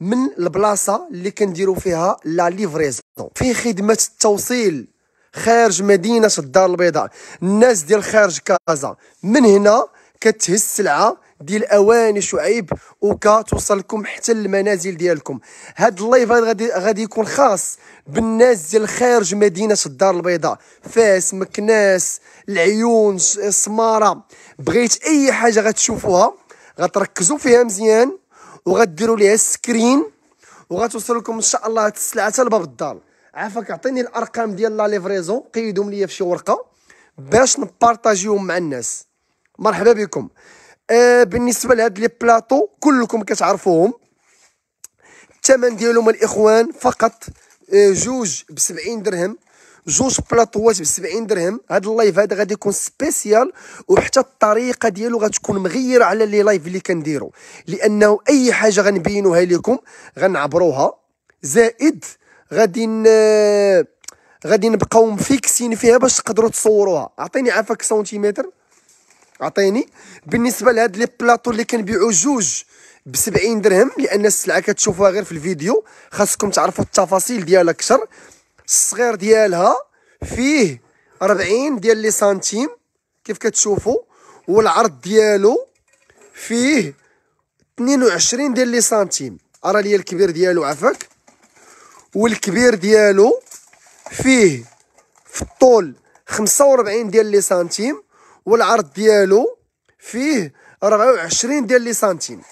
من البلاصه اللي كنديروا فيها لا ليفريزون فيه خدمه التوصيل خارج مدينه الدار البيضاء الناس ديال خارج كازا من هنا كتهز السلعه ديال اواني شعيب وكتوصلكم حتى للمنازل ديالكم هاد اللايف غادي غادي يكون خاص بالناس ديال خارج مدينه الدار البيضاء فاس مكناس العيون سماره بغيت اي حاجه غتشوفوها غتركزوا فيها مزيان وغديروا ليها سكرين وغتوصل لكم ان شاء الله هاد السلعه حتى لباب الدار عافاك عطيني الارقام ديال لا ليفريزون قيدهم ليا في شي ورقه باش نبارطاجيهم مع الناس مرحبا بكم آه بالنسبه لهاد لي بلاطو كلكم كتعرفوهم الثمن ديالهم الاخوان فقط آه جوج ب 70 درهم جوج بلاطوات ب 70 درهم هذا اللايف هذا غادي يكون سبيسيال وحتى الطريقه ديالو غتكون مغيره على لي لايف اللي كنديرو لانه اي حاجه غنبينوها لكم غنعبروها زائد غادي غادي نبقاو مفيكسين فيها باش تقدروا تصوروها اعطيني عافاك سنتيمتر اعطيني بالنسبه لهاد لي بلاطو اللي كنبيعو جوج ب 70 درهم لان السلعه كتشوفوها غير في الفيديو خاصكم تعرفوا التفاصيل ديالها اكثر الصغير ديالها فيه 40 ديال لي سنتيم كيف كتشوفوا والعرض ديالو فيه 22 ديال لي سنتيم ارى لي الكبير ديالو عفاك والكبير ديالو فيه في الطول 45 ديال لي سنتيم والعرض ديالو فيه 24 ديال لي سنتيم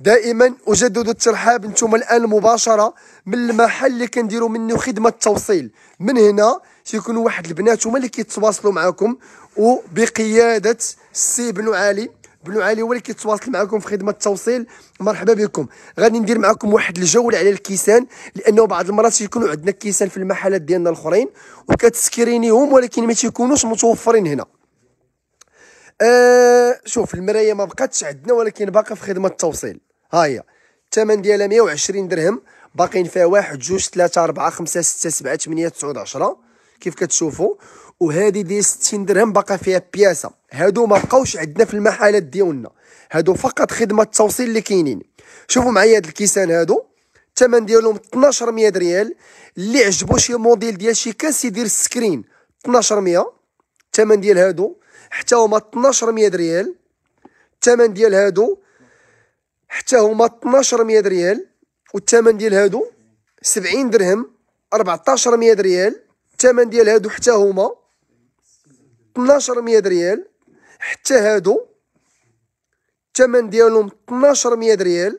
دائما اجدد الترحاب انتم الان مباشره من المحل اللي كنديروا منه خدمه التوصيل من هنا تيكونوا واحد البنات هما اللي كيتواصلوا معكم وبقياده السي بن علي بن علي هو اللي كيتواصل معكم في خدمه التوصيل مرحبا بكم غادي ندير معكم واحد الجوله على الكيسان لانه بعض المرات تيكونوا عندنا كيسان في المحلات ديالنا الاخرين وكتسكرينيهم ولكن ما تيكونوش متوفرين هنا آه شوف المرايه ما بقاتش عندنا ولكن باقا في خدمه التوصيل ها هي الثمن ديالها 120 درهم باقيين فيها 1 2 3 4 5 6 7 8 9 10 كيف كتشوفوا وهذه ديال 60 درهم باقا فيها بياسه هادو ما بقاوش عندنا في المحلات ديالنا هادو فقط خدمه التوصيل اللي كاينين شوفوا معايا هاد الكيسان هادو الثمن ديالهم 1200 ريال اللي عجبو شي موديل ديال شي كاس يدير السكرين 1200 الثمن ديال هادو حتى هما 1200 ريال الثمن ديال هادو حتى هما 1200 ريال والثمن ديال هادو 70 درهم 1400 ريال الثمن ديال هادو حتى هما 1200 ريال حتى هادو الثمن ديالهم 1200 ريال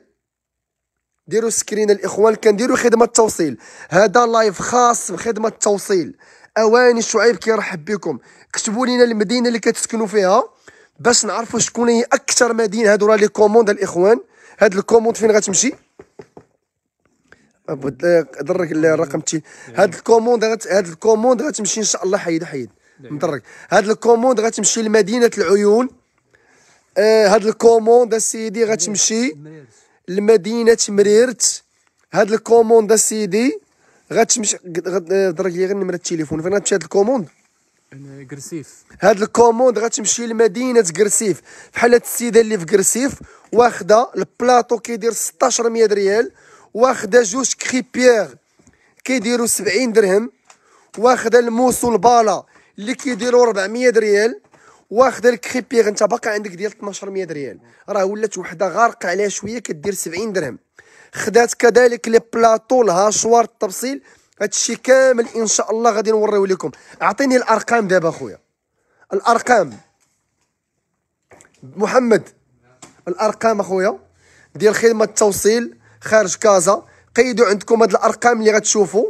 ديروا سكرين الاخوان كنديروا خدمه التوصيل هذا لايف خاص بخدمه التوصيل اواني شعيب كيرحب بكم كتبوا لنا المدينه اللي كتسكنوا فيها باش نعرفوا شكون هي اكثر مدينه هادو راه لي كوموند الاخوان هاد الكوموند فين غتمشي ضرك الرقم تي هاد الكوموند هاد الكوموند غتمشي ان شاء الله حيد حيد مدرك هاد الكوموند غتمشي لمدينه العيون آه هاد الكوموند السيدي غتمشي لمدينه مريرت هاد الكوموند السيدي غتمشي ضرك آه، لي غير نمره التليفون فين غتمشي هاد الكوموند كرسيف هاد الكوموند غتمشي لمدينه كرسيف بحال هاد السيده اللي في كرسيف واخده البلاطو كيدير 1600 ريال واخده جوج كريبيير كيديروا 70 درهم واخده الموس والبالا اللي كيديروا 400 ريال واخده الكريبيير انت باقي عندك ديال 1200 ريال راه ولات وحده غارقه عليها شويه كدير 70 درهم خدات كذلك لي بلاطو الهاشوار التبصيل هادشي كامل ان شاء الله غادي نوريو لكم اعطيني الارقام دابا اخويا الارقام محمد الارقام اخويا ديال خدمه التوصيل خارج كازا قيدوا عندكم هاد الارقام اللي غتشوفوا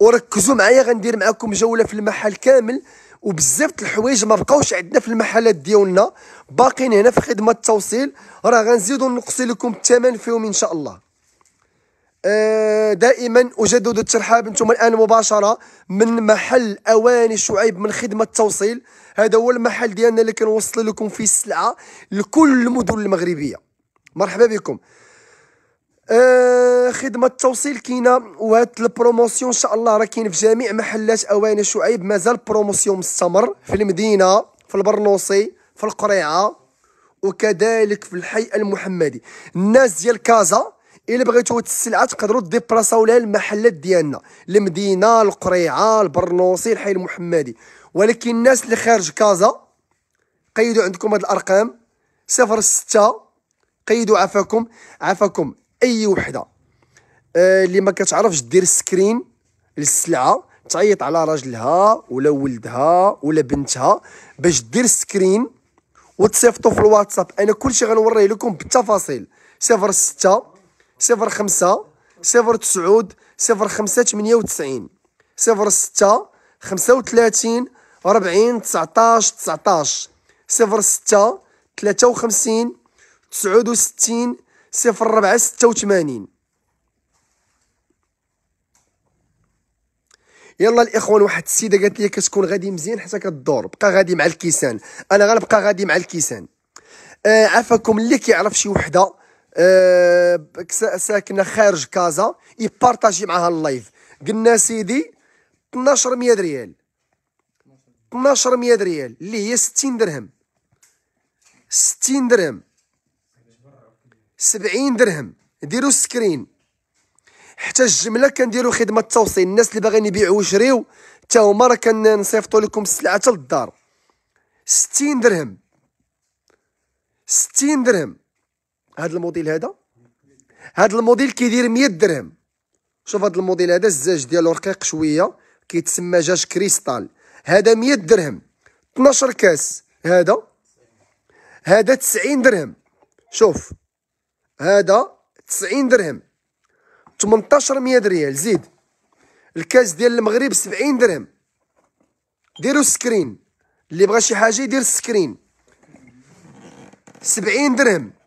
وركزوا معايا غندير معاكم جوله في المحل كامل وبزاف الحوايج ما بقاوش عندنا في المحلات ديالنا باقيين هنا في خدمه التوصيل راه غنزيدو نقصي لكم الثمن فيهم ان شاء الله آه، دائما اجدد الترحاب انتم الان مباشره من محل اواني شعيب من خدمه التوصيل هذا هو المحل ديالنا اللي كنوصل لكم فيه السلعه لكل المدن المغربيه مرحبا بكم آه خدمه التوصيل كاينه وهاد البروموسيون ان شاء الله راه كاين في جميع محلات اواني شعيب مازال بروموسيون مستمر في المدينه في البرنوصي في القريعه وكذلك في الحي المحمدي الناس ديال كازا الا بغيتو هاد السلعه تقدروا ديبلاصاو لها المحلات ديالنا المدينه القريعه البرنوسي الحي المحمدي ولكن الناس اللي خارج كازا قيدوا عندكم هاد الارقام صفر ستة قيدوا عفاكم عفاكم اي وحده آه، اللي ما كتعرفش دير سكرين للسلعه تعيط على راجلها ولا ولدها ولا بنتها باش دير سكرين وتصيفطو في الواتساب انا كلشي غنوريه لكم بالتفاصيل صفر ستة صفر خمسة صفر تسعود صفر خمسة تمنية وتسعين صفر ستة خمسة وثلاثين ربعين تسعتاش تسعتاش صفر ستة ثلاثة وخمسين تسعود وستين صفر ربعة ستة وثمانين يلا الاخوان واحد السيده قالت لي كتكون غادي مزيان حتى كدور بقى غادي مع الكيسان انا غنبقى غادي مع الكيسان آه عفاكم اللي كيعرف شي وحده أه، ساكنه خارج كازا يبارطاجي معاها اللايف قلنا سيدي 1200 ريال 1200 ريال اللي هي 60 درهم 60 درهم 70 درهم ديروا سكرين حتى الجمله كنديروا خدمه التوصيل الناس اللي باغيين يبيعوا ويشريوا حتى هما راه كنصيفطوا لكم السلعه حتى للدار 60 درهم 60 درهم هذا الموديل هذا هذا الموديل كيدير 100 درهم شوف هذا الموديل هذا الزاج ديالو رقيق شويه كيتسمى جاج كريستال هذا 100 درهم 12 كاس هذا هذا 90 درهم شوف هذا 90 درهم 1800 ريال زيد الكاس ديال المغرب 70 درهم ديروا سكرين اللي بغى شي حاجه يدير سكرين 70 درهم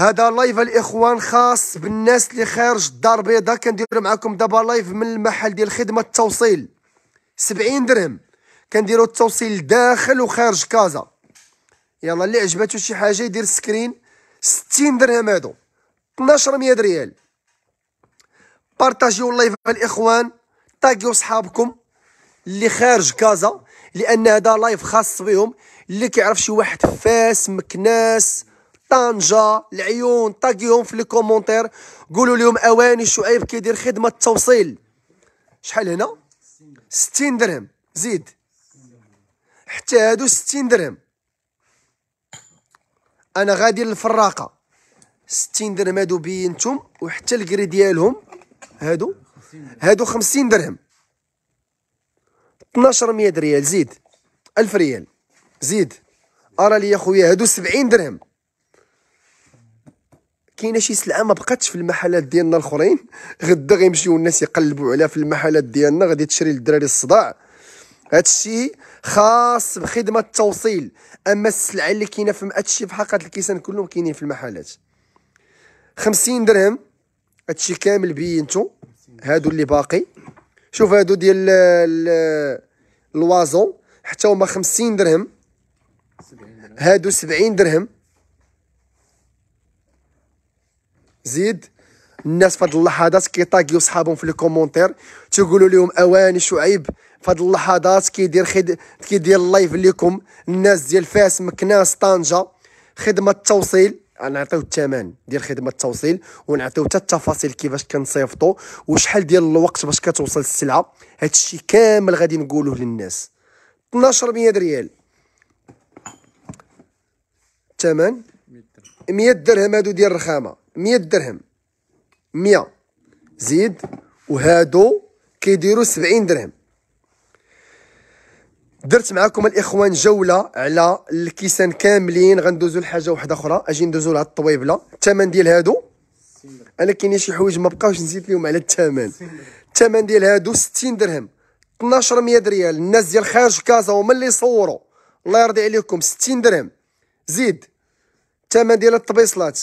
هذا لايف الاخوان خاص بالناس اللي خارج الدار البيضاء كندير معكم دابا لايف من المحل ديال خدمه التوصيل 70 درهم كنديروا التوصيل داخل وخارج كازا يلا اللي عجبته شي حاجه يدير سكرين 60 درهم هادو 1200 ريال بارطاجيو اللايف الاخوان طاقيو صحابكم اللي خارج كازا لان هذا لايف خاص بهم اللي كيعرف شي واحد فاس مكناس طنجه العيون طاقيهم في لي كومونتير قولوا لهم اواني شعيب كيدير خدمه توصيل شحال هنا 60 درهم زيد حتى هادو 60 درهم انا غادي للفراقه 60 درهم هادو بينتم وحتى الكري ديالهم هادو هادو 50 درهم 1200 ريال زيد 1000 ريال زيد ارى لي يا خويا هادو 70 درهم كاينه شي سلعه ما بقاتش في المحلات ديالنا الاخرين غدا غيمشيو الناس يقلبوا عليها في المحلات ديالنا غادي تشري للدراري الصداع هادشي خاص بخدمه التوصيل اما السلعه اللي كاينه في هادشي في قالت الكيسان كلهم كاينين في المحلات 50 درهم هادشي كامل بينتو هادو اللي باقي شوف هادو ديال الوازون حتى هما 50 درهم هادو 70 درهم زيد الناس في هاد اللحظات كيطاقيو صحابهم في الكومونتير تيقولوا لهم اواني شعيب في هاد اللحظات كيدير خد... كيدير اللايف ليكم الناس ديال فاس مكناس طنجه خدمه التوصيل نعطيو الثمن ديال خدمه التوصيل ونعطيو حتى التفاصيل كيفاش كنصيفطو وشحال ديال الوقت باش كتوصل السلعه هادشي كامل غادي نقولوه للناس 1200 ريال الثمن 100 درهم هادو ديال الرخامه مية درهم مية زيد وهادو كيديروا سبعين درهم درت معكم الاخوان جوله على الكيسان كاملين غندوزو لحاجه واحده اخرى اجي ندوزو لهاد الطويبله الثمن ديال هادو انا كاين شي حوايج ما بقاوش نزيد لهم على الثمن الثمن ديال هادو 60 درهم 1200 ريال الناس ديال خارج كازا هما اللي يصوروا الله يرضي عليكم 60 درهم زيد الثمن ديال الطبيصلات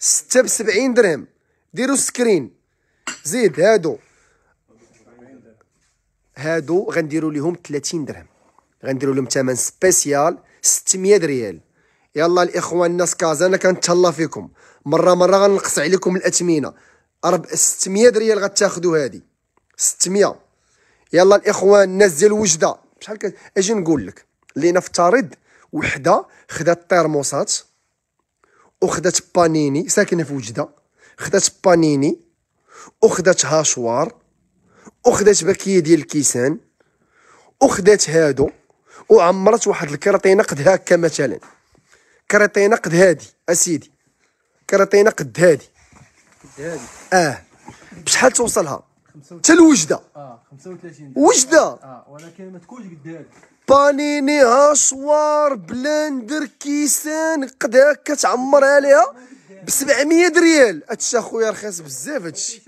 ستة بسبعين درهم ديروا سكرين زيد هادو هادو غنديروا ليهم 30 درهم غنديروا لهم ثمن سبيسيال 600 ريال يلا الاخوان الناس كازا انا كنتهلا فيكم مره مره غنقص عليكم الاثمنه أرب... 600 ريال غتاخذوا هادي 600 يلا الاخوان الناس ديال وجده شحال اجي نقول لك لينا نفترض وحده خدات طيرموسات وخدات بانيني ساكنه في وجده خدات بانيني وخدات هاشوار وخدات باكيه ديال الكيسان وخدات هادو وعمرت واحد الكرطينه قد هكا مثلا كرطينه قد هادي اسيدي كرطينه قد هادي هادي اه بشحال توصلها حتى الوجده اه 35 وجده اه ولكن ما تكونش قدامك بانيني هاشوار بلندر كيسان قد هكا تعمر عليها ب 700 ريال هادشي اخويا رخيص بزاف هادشي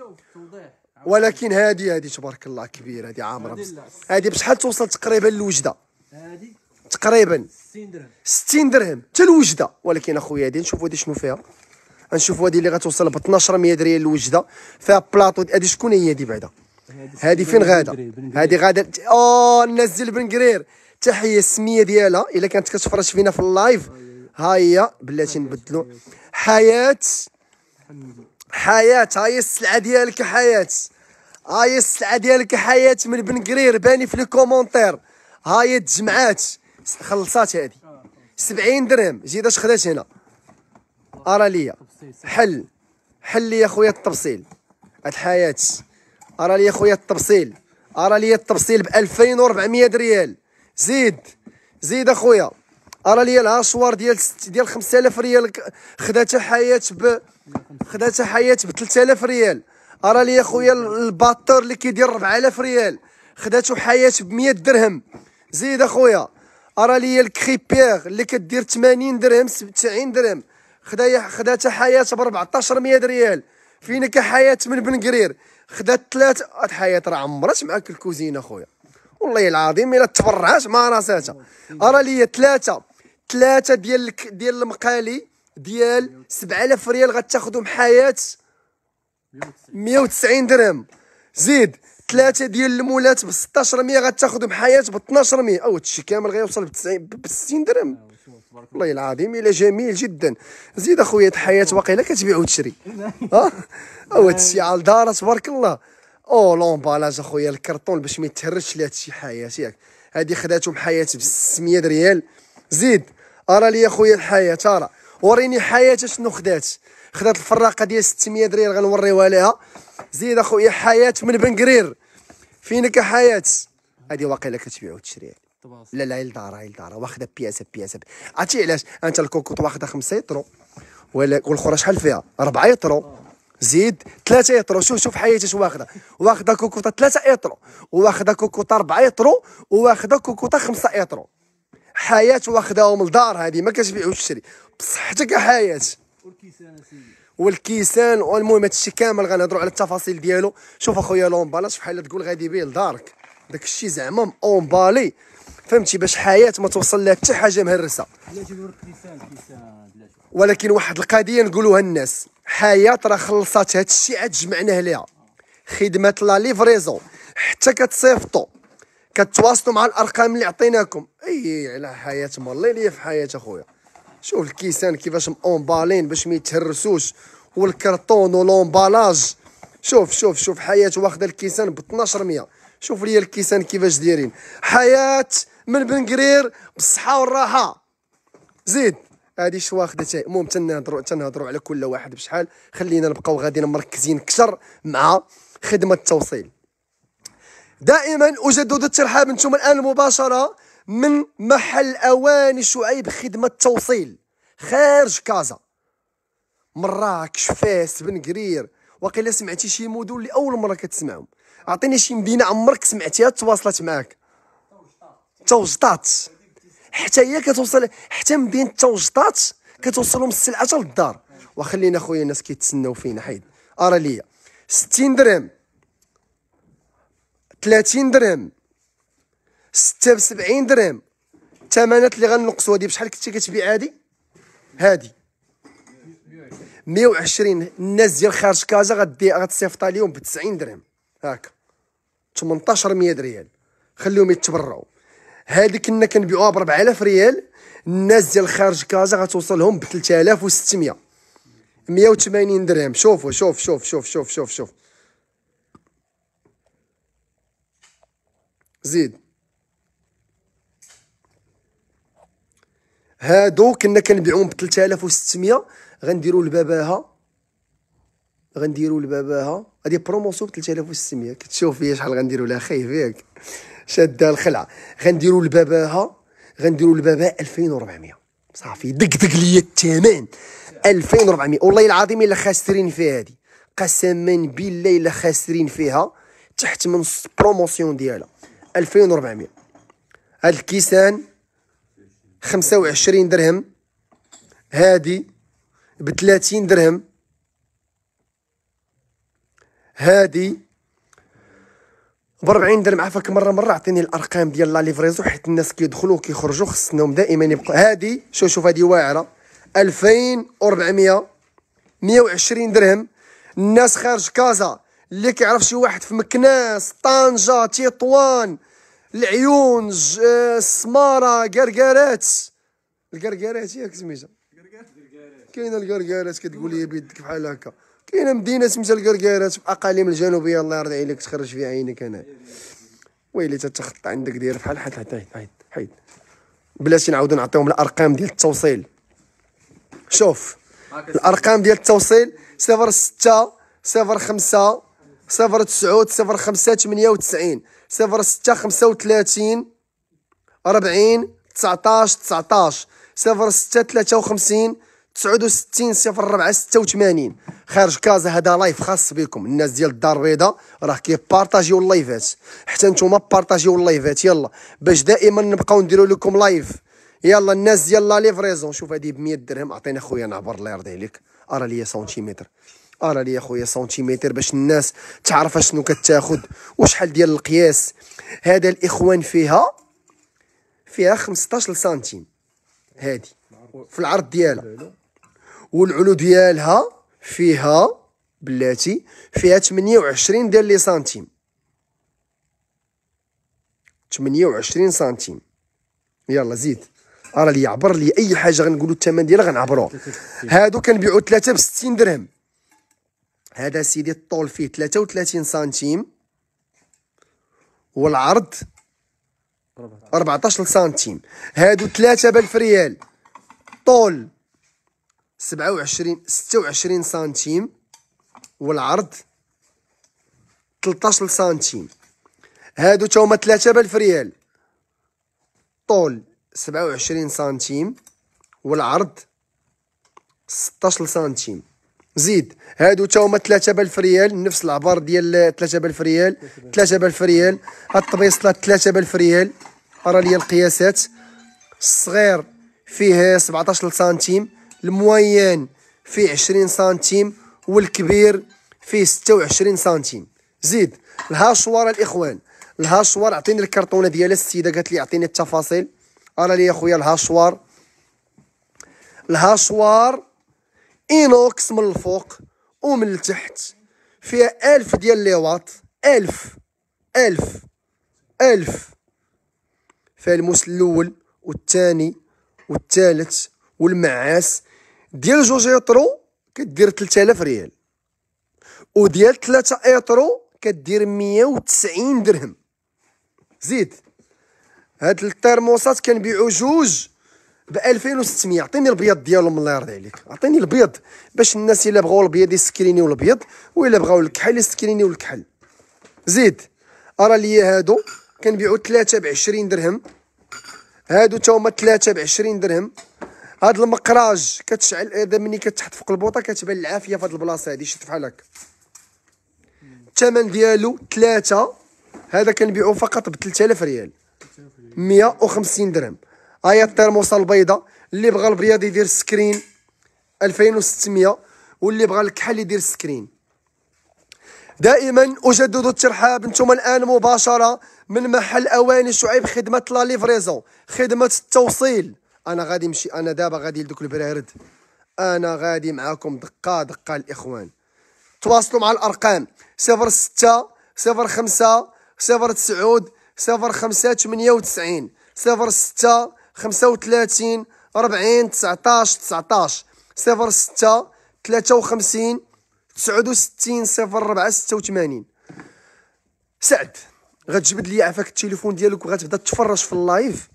ولكن هادي هادي تبارك الله كبيره هادي عامره بزاف هادي بشحال توصل تقريبا للوجده هادي تقريبا 60 درهم 60 درهم حتى الوجده ولكن اخويا هادي نشوفوا هادي شنو فيها غنشوفوا هذه اللي غتوصل ب 1200 ريال الوجده فيها بلاطو هذه شكون هي هذه بعدا هذه فين غادا هذه غادا اه الناس ديال بنكرير تحيه السميه ديالها الا كانت كتفرج فينا في اللايف آه، ها هي بلاتي نبدلو حياه حياه ها هي السلعه ديالك حياه ها هي السلعه ديالك حياه من بنكرير باني في لي كومونتير ها هي تجمعات خلصات هذه آه، 70 آه. درهم جيت اش خدات هنا ارى ليا حل حل لي يا خويا التبصيل الحياة ارى لي يا خويا التبصيل ارى لي التبصيل ب 2400 ريال زيد زيد اخويا ارى لي العشوار ديال ديال 5000 ريال خداتها حياة ب خداتها حياة ب 3000 ريال ارى لي يا خويا الباتور اللي كيدير 4000 ريال خداتو حياة ب 100 درهم زيد اخويا ارى لي الكريبير اللي كدير 80 درهم 90 درهم خدا خداتها حياة ب 1400 ريال فينك حياة من بن قرير خدات ثلاث حياة راه عمرات معاك الكوزينه خويا والله العظيم الا تبرعات ما راساتها ارى لي ثلاثة ثلاثة ديال ديال المقالي ديال 7000 ريال غتاخذهم حياة 190 درهم زيد ثلاثه ديال المولات ب 1600 غتاخذهم حياه ب 1200 او هادشي كامل غيوصل ب 90 ب 60 درهم والله العظيم الى جميل جدا زيد اخويا الحياه واقيلا كتبيع وتشري ها هو هادشي على الدار تبارك الله او لومبالاج اخويا الكرتون باش ما يتهرش لهاد الشي حياه ياك هادي خداتهم حياه ب 600 ريال زيد ارى لي اخويا الحياه ترى وريني حياه شنو خدات خدات الفراقه ديال 600 ريال غنوريوها ليها زيد اخويا حياه من بنقرير فينك حياه هادي واقيلا كتبيع وتشري لا لا عيل دار عيل دار واخده بياسه بياسه عرفتي علاش انت الكوكوط واخده 5 يطرو والاخرى شحال فيها 4 يطرو زيد 3 يطرو شوف شوف حياتي اش واخده واخده كوكوطه 3 يطرو واخده كوكوطه 4 يطرو واخده كوكوطه 5 يطرو حياه واخداهم لدار هذه ما كتبيعوش وتشري بصحتك يا حياه والكيسان سيدي والكيسان والمهم هادشي كامل غنهضروا على التفاصيل ديالو شوف اخويا لومبالاج بحال تقول غادي به لدارك داك الشيء زعما اومبالي فهمتي باش حياه ما توصل لها حتى حاجه مهرسه ولكن واحد القضيه نقولوها الناس حياه راه خلصات هاد الشيء عاد جمعناه ليها خدمه لا ليفريزون حتى كتصيفطوا كتواصلوا مع الارقام اللي عطيناكم اي على حياه مالي في حياه اخويا شوف الكيسان كيفاش مأومبالين باش ما يتهرسوش والكرتون ولومبالاج شوف شوف شوف حياة واخدة الكيسان ب 1200 شوف لي الكيسان كيفاش دايرين حياة من بن قرير بالصحه والراحه زيد هذه شو واخده تاي المهم تنهضرو تنهضرو على كل واحد بشحال خلينا نبقاو غاديين مركزين كثر مع خدمه التوصيل دائما اجدد الترحاب انتم الان مباشره من محل اواني شعيب خدمه التوصيل خارج كازا مراكش فاس بن قرير وقيلا سمعتي شي مدن لاول مره كتسمعهم اعطيني شي مدينه عمرك سمعتيها تواصلت معاك التوجطات حتى هي كتوصل حتى من بين التوجطات كتوصلهم السلعه حتى للدار وخلينا خويا الناس كيتسناو فينا حيد ارى ليا 60 درهم 30 درهم 76 درهم الثمنات اللي غنقصوا هذه بشحال كنتي كتبيع هذه هذه 120 الناس ديال خارج كازا غدي غتصيفطها لهم ب 90 درهم هاكا 1800 ريال خليهم يتبرعوا هادي كنا كنبيعوها ب 4000 ريال الناس ديال خارج كازا غتوصلهم ب 3600 180 درهم شوفوا شوف شوف شوف شوف شوف شوف زيد هادو كنا كنبيعوهم ب 3600 غنديروا لباباها غنديروا لباباها هذه بروموسيون ب 3600 كتشوف فيا شحال غنديروا لها خايف ياك شاده الخلعه غنديروا لباباها غنديروا لباباها 2400 صافي دقدق ليا الثمن 2400 والله العظيم الا خاسرين فيها هذه قسما بالله الا خاسرين فيها تحت من البروموسيون ديالها 2400 هاد الكيسان 25 درهم هادي ب 30 درهم هادي ب 40 درهم عافاك مره مره عطيني الارقام ديال لا ليفريزو حيت الناس كيدخلوا وكيخرجوا خصهم دائما يبقوا هادي شوف شوف هادي واعره 2400 120 درهم الناس خارج كازا اللي كيعرف شي واحد في مكناس طنجه تطوان العيون السماره كركرات الكركرات ياك سميتها كاينه الكركرات كتقول لي بيدك بحال هكا كاينه مدينه سميتها الكركارات في الاقاليم الجنوبيه الله يرضي عليك تخرج في عينك انا ويلي تتخطى عندك داير بحال حيت حيت حيت حيت بلاتي نعاودو نعطيهم الارقام ديال التوصيل شوف الارقام ديال التوصيل 06 05 09 05 98 06 35 40 19 19 06 53 69 صفر 4 86 خارج كازا هذا لايف خاص بكم الناس ديال الدار البيضاء راه كيبارطاجيو اللايفات حتى نتوما بارطاجيو اللايفات يلا باش دائما نبقاو نديرو لكم لايف يلا الناس ديال لا ليفريزون شوف هذه ب 100 درهم اعطينا خويا نعبر الله يرضي عليك ارى لي سنتيمتر ارى لي خويا سنتيمتر باش الناس تعرف شنو كتاخذ وشحال ديال القياس هذا الاخوان فيها فيها 15 سنتيم هادي في العرض ديالها والعلو ديالها فيها بلاتي فيها 28 ديال لي سنتيم 28 سنتيم يلا زيد راه لي عبر لي اي حاجه غنقولوا الثمن ديالها غنعبروه هادو كنبيعوا 3 ب 60 درهم هذا سيدي الطول فيه 33 سنتيم والعرض 14 سنتيم هادو 3 ب 1000 ريال طول سبعة وعشرين ستة وعشرين سنتيم والعرض تلتاشر سنتيم هادو توما تلاتة بالف ريال طول سبعة وعشرين سنتيم والعرض ستاشر سنتيم زيد هادو توما تلاتة بالف ريال نفس العبار ديال تلاتة بالف ريال تلاتة بالف ريال هاد الطبيصلة تلاتة بالف ريال أرى لي القياسات الصغير فيه سبعتاشر سنتيم الموين فيه 20 سنتيم والكبير فيه 26 سنتيم زيد الهاشوار الاخوان الهاشوار عطيني الكرتونه ديال السيده قالت لي اعطيني التفاصيل ارى لي اخويا الهاشوار الهاشوار اينوكس من الفوق ومن التحت فيها ألف ديال لي واط ألف ألف ألف فيها المسل الأول والثاني والثالث والمعاس ديال جوج ايترو كدير 3000 ريال وديال 3 ايترو كدير 190 درهم زيد هاد الترموسات كنبيعو جوج ب 2600 عطيني البيض ديالهم الله يرضي عليك عطيني البيض باش الناس الا بغاو البيض يسكرينيو البيض والا بغاو الكحل يسكرينيو الكحل زيد ارى لي هادو كنبيعو 3 ب 20 درهم هادو تا هما 3 ب 20 درهم هاد المقراج كتشعل هذا ملي كتحط فوق البوطه كتبان العافيه في هاد البلاصه هادي شفت بحال هكا الثمن ديالو ثلاثة هذا كنبيعو فقط ب 3000 ريال 150 درهم ها آية هي الترموسه البيضاء اللي بغى البياض يدير سكرين 2600 واللي بغى الكحل يدير سكرين دائما اجدد الترحاب انتم الان مباشره من محل اواني شعيب خدمه لا ليفريزون خدمه التوصيل انا غادي نمشي انا دابا غادي لدوك البرارد انا غادي معاكم دقه دقه الاخوان تواصلوا مع الارقام 06 05 09 05 98 06 35 40 19 19 06 53 69 04 86 سعد غتجبد لي عفاك التليفون ديالك وغتبدا تفرج في اللايف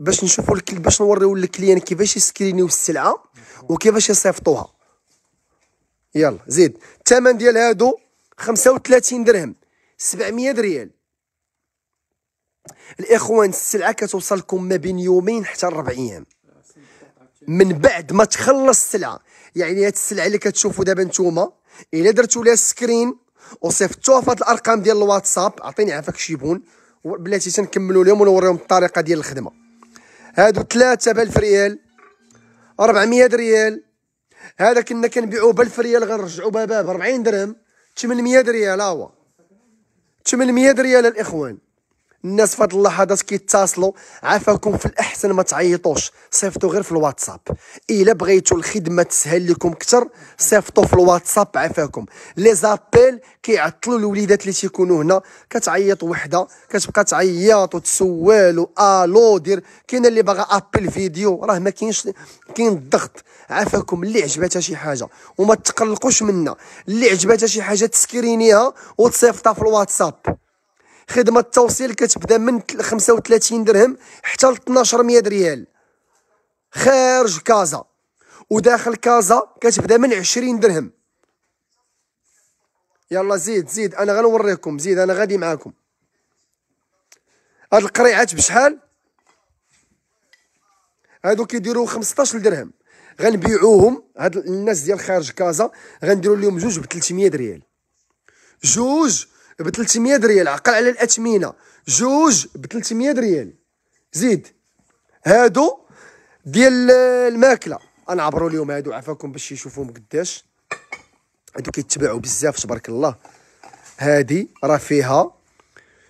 باش نشوفوا الكل باش نوريو للكليان كيفاش يسكرينيو السلعه وكيفاش يصيفطوها يلا زيد الثمن ديال هادو 35 درهم 700 ريال الاخوان السلعه كتوصلكم ما بين يومين حتى ربع ايام من بعد ما تخلص السلعه يعني هاد السلعه اللي كتشوفوا دابا نتوما الا درتوا لها سكرين وصيفطوها في هاد الارقام ديال الواتساب عطيني عافاك شيبون بلاتي تنكملوا اليوم ونوريهم الطريقه ديال الخدمه هادو ثلاثة بالف ريال 400 ريال هذا كنا كنبيعوه بالف ريال غنرجعو باباه ب 40 درهم 800 ريال هاهو 800 ريال الاخوان الناس في هاد اللحظات كيتصلوا عافاكم في الاحسن ما تعيطوش صيفطوا غير في الواتساب الا بغيتوا الخدمه تسهل لكم اكثر صيفطوا في الواتساب عافاكم لي زابيل كيعطلوا الوليدات اللي تيكونوا هنا كتعيط وحده كتبقى تعيط وتسوال والو دير كاين اللي باغا ابل فيديو راه ما كاينش كاين الضغط عافاكم اللي عجباتها شي حاجه وما تقلقوش منا اللي عجباتها شي حاجه تسكرينيها وتصيفطها في الواتساب خدمه التوصيل كتبدا من 35 درهم حتى ل 1200 ريال خارج كازا وداخل كازا كتبدا من 20 درهم يلا زيد زيد انا غنوريكم زيد انا غادي معاكم هاد القريعات بشحال هادو كيديروا 15 درهم غنبيعوهم هاد الناس ديال خارج كازا غنديروا لهم جوج ب 300 ريال جوج ب 300 ريال عقل على الاثمنه جوج ب 300 ريال زيد هادو ديال الماكله غنعبروا اليوم هادو عفاكم باش يشوفوهم قداش هادو كيتباعوا بزاف تبارك الله هادي راه فيها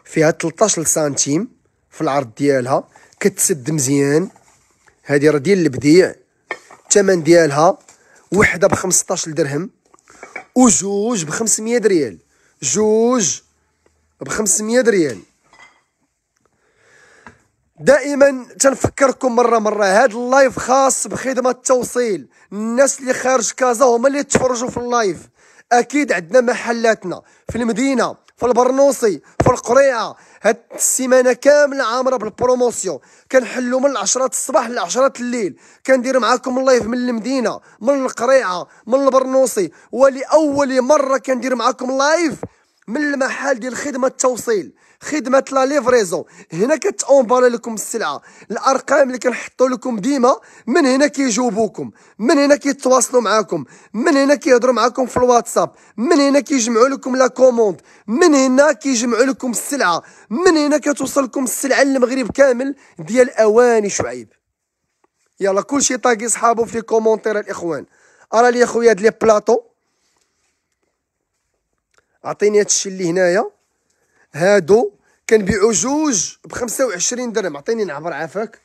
فيها 13 سنتيم في العرض ديالها كتسد مزيان هادي راه ديال البديع الثمن ديالها وحده ب 15 درهم وجوج ب 500 ريال جوج ب 500 ريال دائما تنفكركم مره مره هذا اللايف خاص بخدمه التوصيل الناس اللي خارج كازا هما اللي تفرجوا في اللايف اكيد عندنا محلاتنا في المدينه في البرنوصي في القريعه هاد السيمانه كامله عامره بالبروموسيون كنحلو من العشرة الصباح للعشرة الليل كندير معاكم اللايف من المدينه من القريعه من البرنوصي ولاول مره كندير معاكم لايف من المحل ديال خدمه التوصيل خدمه لا ليفريزون هنا كتاونبالا لكم السلعه الارقام اللي كنحطوا لكم ديما من هنا كيجاوبوكم من هنا كيتواصلوا معاكم من هنا كيهضروا معاكم في الواتساب من هنا كيجمعوا لكم لا كوموند من هنا كيجمعوا لكم السلعه من هنا كتوصلكم السلعه للمغرب كامل ديال اواني شعيب يلا كلشي طاقي صحابو في كومونتير الاخوان ارى لي خويا هاد لي بلاطو عطيني الشيء اللي هنايا هادو كنبيعو جوج ب 25 درهم عطيني نعبر عافاك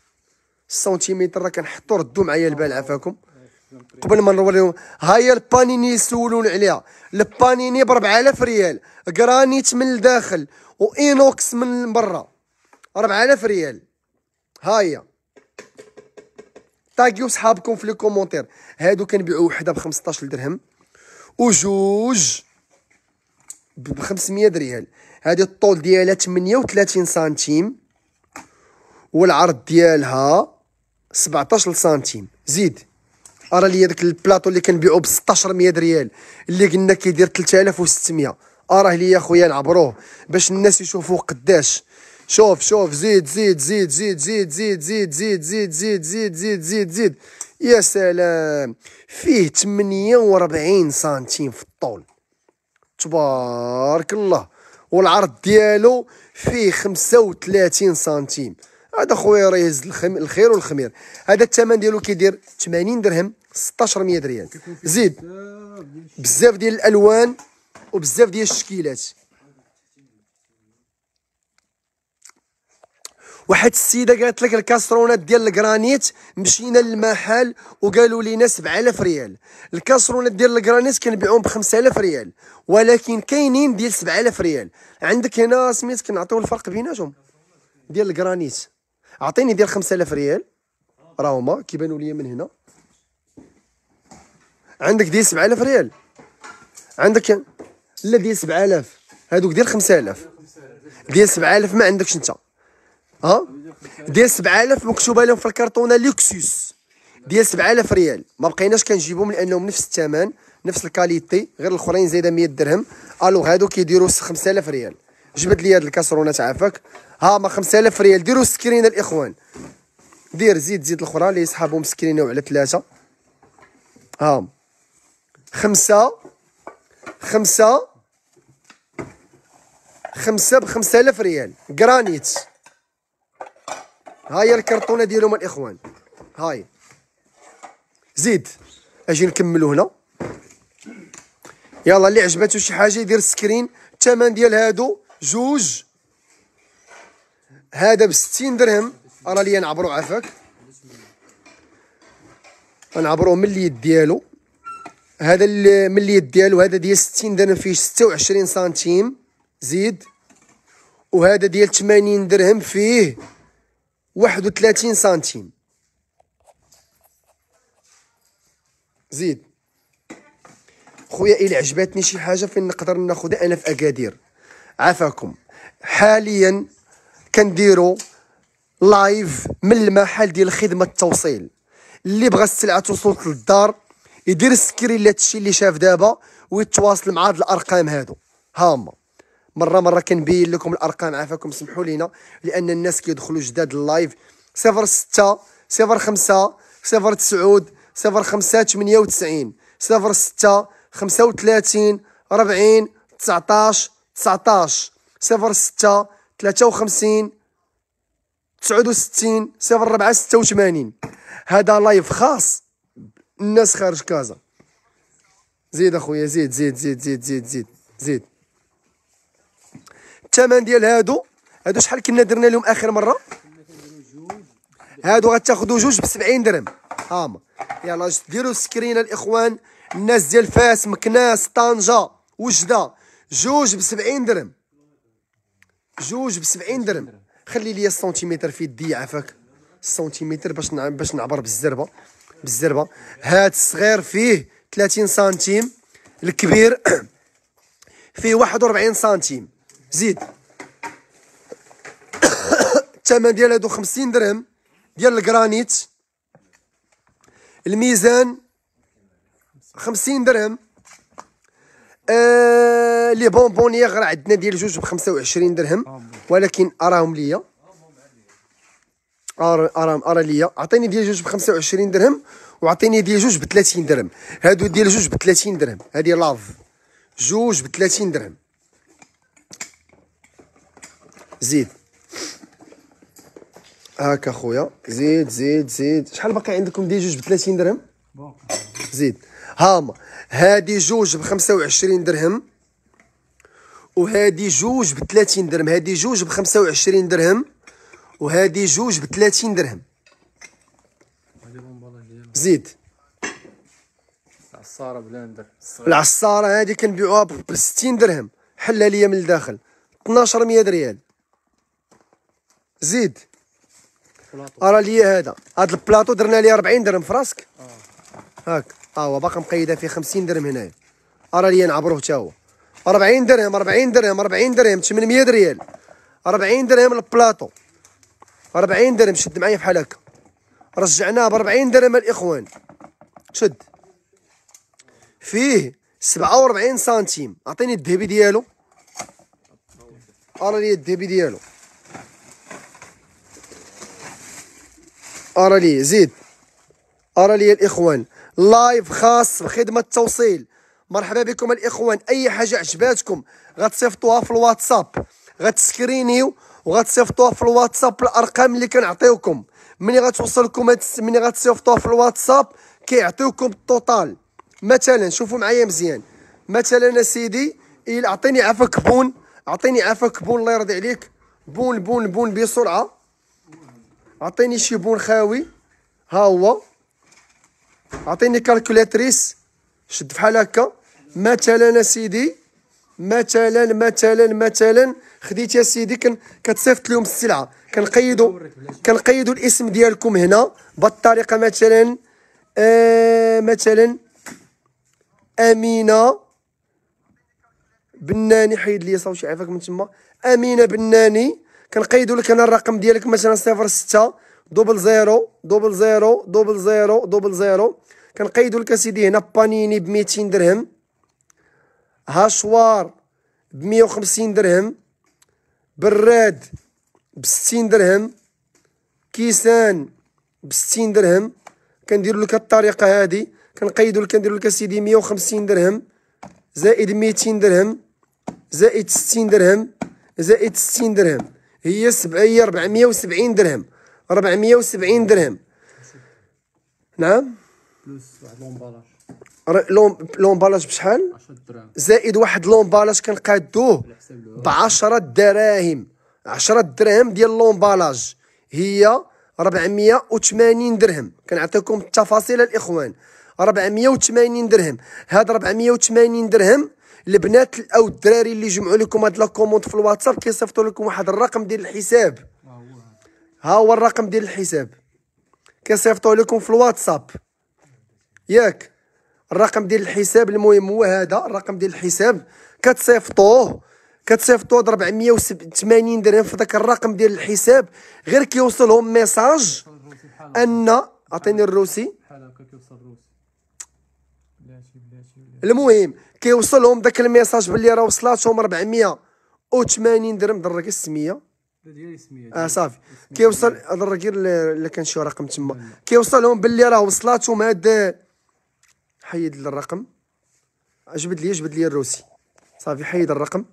السنتيمتر راه كنحطو ردو معايا البال عافاكم قبل ما نوريهم هاي البانيني يسولون عليها البانيني ب 4000 ريال جرانيت من الداخل واينوكس من برا 4000 ريال هاي تاغيو صحابكم في لي كومونتير هادو كنبيعو وحده ب 15 درهم وجوج ب 500 ريال هذه الطول ديالها 38 سنتيم والعرض ديالها 17 سنتيم زيد ارى لي داك البلاطو اللي كنبيعو ب 1600 ريال اللي قلنا كيدير 3600 اراه لي خويا نعبروه باش الناس يشوفوا قداش شوف شوف زيد زيد زيد زيد زيد زيد زيد زيد زيد زيد زيد زيد زيد زيد يا سلام فيه 48 سنتيم في الطول تبارك الله والعرض ديالو فيه 35 سنتيم هذا خويا راه يهز الخير والخمير هذا الثمن ديالو كيدير 80 درهم 1600 ريال زيد بزاف ديال الالوان وبزاف ديال الشكيلات واحد السيده قالت لك الكاسرونات ديال الجرانيت مشينا للمحل وقالوا لينا 7000 ريال الكاسرونات ديال الجرانيت كنبيعوهم ب 5000 ريال ولكن كاينين ديال 7000 ريال عندك هنا سميت كنعطيو الفرق بيناتهم ديال الجرانيت اعطيني ديال 5000 ريال راه هما كيبانوا لي من هنا عندك ديال 7000 ريال عندك لا ديال 7000 هادوك ديال 5000 ديال 7000 ما عندكش انت ها ديال 7000 مكتوبه لهم في الكرتونه لوكسوس ديال 7000 ريال ما بقيناش كنجيبهم لانهم نفس الثمن نفس الكاليتي غير الاخرين زايده 100 درهم الو هادو كيديروا 5000 ريال جبد لي هاد الكاسرونه تعافاك ها ما 5000 ريال ديروا سكرين الاخوان دير زيد زيد الاخرى اللي يسحبوا مسكرين على ثلاثه ها خمسه خمسه خمسه ب 5000 ريال جرانيت هاي الكرتونه ديالهم الاخوان هاي زيد اجي نكملو هنا يلا اللي عجبته شي حاجه يدير سكرين الثمن ديال هادو جوج هذا ب 60 درهم انا ليا نعبرو عافاك نعبروه من اليد ديالو هذا من اليد ديالو هذا ديال 60 درهم فيه 26 سنتيم زيد وهذا ديال 80 درهم فيه واحد وثلاثين سنتيم زيد خويا الا عجبتني شي حاجه فين نقدر ناخذها انا في اكادير عافاكم حاليا كنديروا لايف من المحل ديال خدمه التوصيل اللي بغى السلعه توصل للدار يدير السكرين لهادشي اللي شاف دابا ويتواصل مع هاد الارقام هادو هاما مره مره كنبين لكم الارقام عافاكم سمحوا لينا لان الناس كيدخلوا جداد اللايف صفر ستة صفر خمسة صفر تسعود صفر خمسة تمنية وتسعين صفر ستة خمسة وثلاثين ربعين تسعطاش تسعطاش صفر ستة ثلاثة وخمسين تسعود وستين صفر ربعة ستة وثمانين هذا لايف خاص الناس خارج كازا زيد اخويا زيد زيد زيد زيد زيد زيد زيد الثمن ديال هادو هادو شحال كنا درنا لهم اخر مره هادو غتاخذوا جوج ب 70 درهم هما آه. يلا ديروا السكرين الاخوان الناس ديال فاس مكناس طنجه وجده جوج ب 70 درهم جوج ب 70 درهم خلي لي السنتيمتر في يدي عافاك السنتيمتر باش باش نعبر بالزربه بالزربه هاد الصغير فيه 30 سنتيم الكبير فيه 41 سنتيم زيد الثمن ديال هادو 50 درهم ديال الجرانيت الميزان 50 درهم آه لي بونبونيير راه عندنا ديال جوج ب 25 درهم ولكن اراهم ليا ارام ارا ليا عطيني ديال جوج ب 25 درهم وعطيني ديال جوج ب 30 درهم هادو ديال جوج ب 30 درهم هادي لاف جوج ب 30 درهم زيد هاك اخويا زيد زيد زيد شحال باقي عندكم دي جوج ب 30 درهم زيد هاما هادي جوج ب 25 درهم وهادي جوج ب 30 درهم هادي جوج ب 25 درهم وهادي جوج ب 30 درهم زيد العصاره بلندر العصاره هادي كنبيعوها ب 60 درهم حلها ليا من الداخل 1200 ريال زيد راه لي هذا هذا البلاطو درنا ليه 40 درهم فراسك اه هاك ها آه، هو باقا مقيده فيه 50 درهم هنايا راه لي نعبروه حتى هو 40 درهم 40 درهم 40 درهم 800 ريال 40 درهم البلاطو 40 درهم شد معايا بحال هكا رجعناه ب 40 درهم الاخوان شد فيه 47 سنتيم اعطيني الذهبي ديالو ارى لي الذهبي ديالو ارى لي زيد ارى لي الاخوان لايف خاص بخدمه التوصيل مرحبا بكم الاخوان اي حاجه عجباتكم غتصيفطوها في الواتساب غتسكرينيو وغتصيفطوها في الواتساب الارقام اللي كنعطيوكم ملي غتوصلكم ملي غتصيفطوها في الواتساب كيعطيوكم التوتال مثلا شوفوا معايا مزيان مثلا سيدي اعطيني عفاك بون اعطيني عفاك بون الله يرضي عليك بون بون بون بسرعه عطيني شيبون خاوي ها هو عطيني كالكولاتريس شد بحال هكا مثلا سيدي مثلا مثلا مثلا خديت يا سيدي كن كتصيفط لهم السلعه كنقيدوا كنقيدوا الاسم ديالكم هنا بالطريقه الطريقه مثلا آه مثلا امينه بناني حيد لي صوتي عافاك من تما امينه بناني كنقيدوا لك انا الرقم ديالك مثلا 06 دوبل زيرو دوبل زيرو دوبل زيرو دوبل زيرو كنقيدوا لك اسيدي هنا بانيني ب 200 درهم هاشوار ب 150 درهم براد ب 60 درهم كيسان ب 60 درهم كنديروا لك الطريقه هذه كنقيدوا لك كنديروا لك اسيدي 150 درهم زائد 200 درهم زائد 60 درهم زائد 60 درهم هي سبع هي 470 درهم 470 درهم نعم بلوس واحد بشحال 10 دراهم زائد واحد لومبالاج كنقادوه ب 10 دراهم 10 دراهم ديال لومبالاج هي 480 درهم كنعطيكم التفاصيل الاخوان 480 درهم هاد 480 درهم البنات او الدراري اللي جمعوا لكم هاد لا كوموند في الواتساب كيصيفطوا لكم واحد الرقم ديال الحساب ها هو الرقم ديال الحساب كيصيفطوا لكم في الواتساب ياك الرقم ديال الحساب المهم هو هذا الرقم ديال الحساب كتصيفطوه كتصيفطوا 480 درهم في ذاك الرقم ديال الحساب غير كيوصلهم ميساج ان عطيني الروسي المهم كيوصلهم داك الميساج باللي راه وصلاتهم 480 درهم درك السميه ديالي السميه اه صافي كيوصل هضر غير الا كان شي رقم تما كيوصلهم باللي راه وصلاتهم هاد حيد الرقم جبد لي جبد لي الروسي صافي حيد الرقم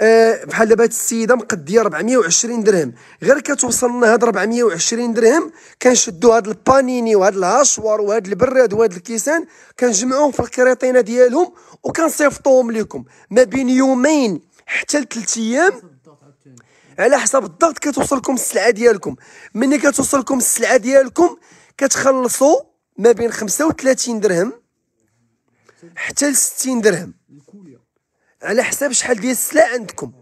أه بحال دابا هاد السيده مقديه 420 درهم غير كتوصلنا هاد 420 درهم كنشدوا هاد البانيني وهاد الهاشوار وهاد البراد وهاد الكيسان كنجمعوهم في الكريطينه ديالهم وكنصيفطوهم لكم ما بين يومين حتى لثلاث ايام على حسب الضغط كتوصلكم السلعه ديالكم ملي كتوصلكم السلعه ديالكم كتخلصوا ما بين 35 درهم حتى ل 60 درهم الكوليه على حساب شحال ديال السلع عندكم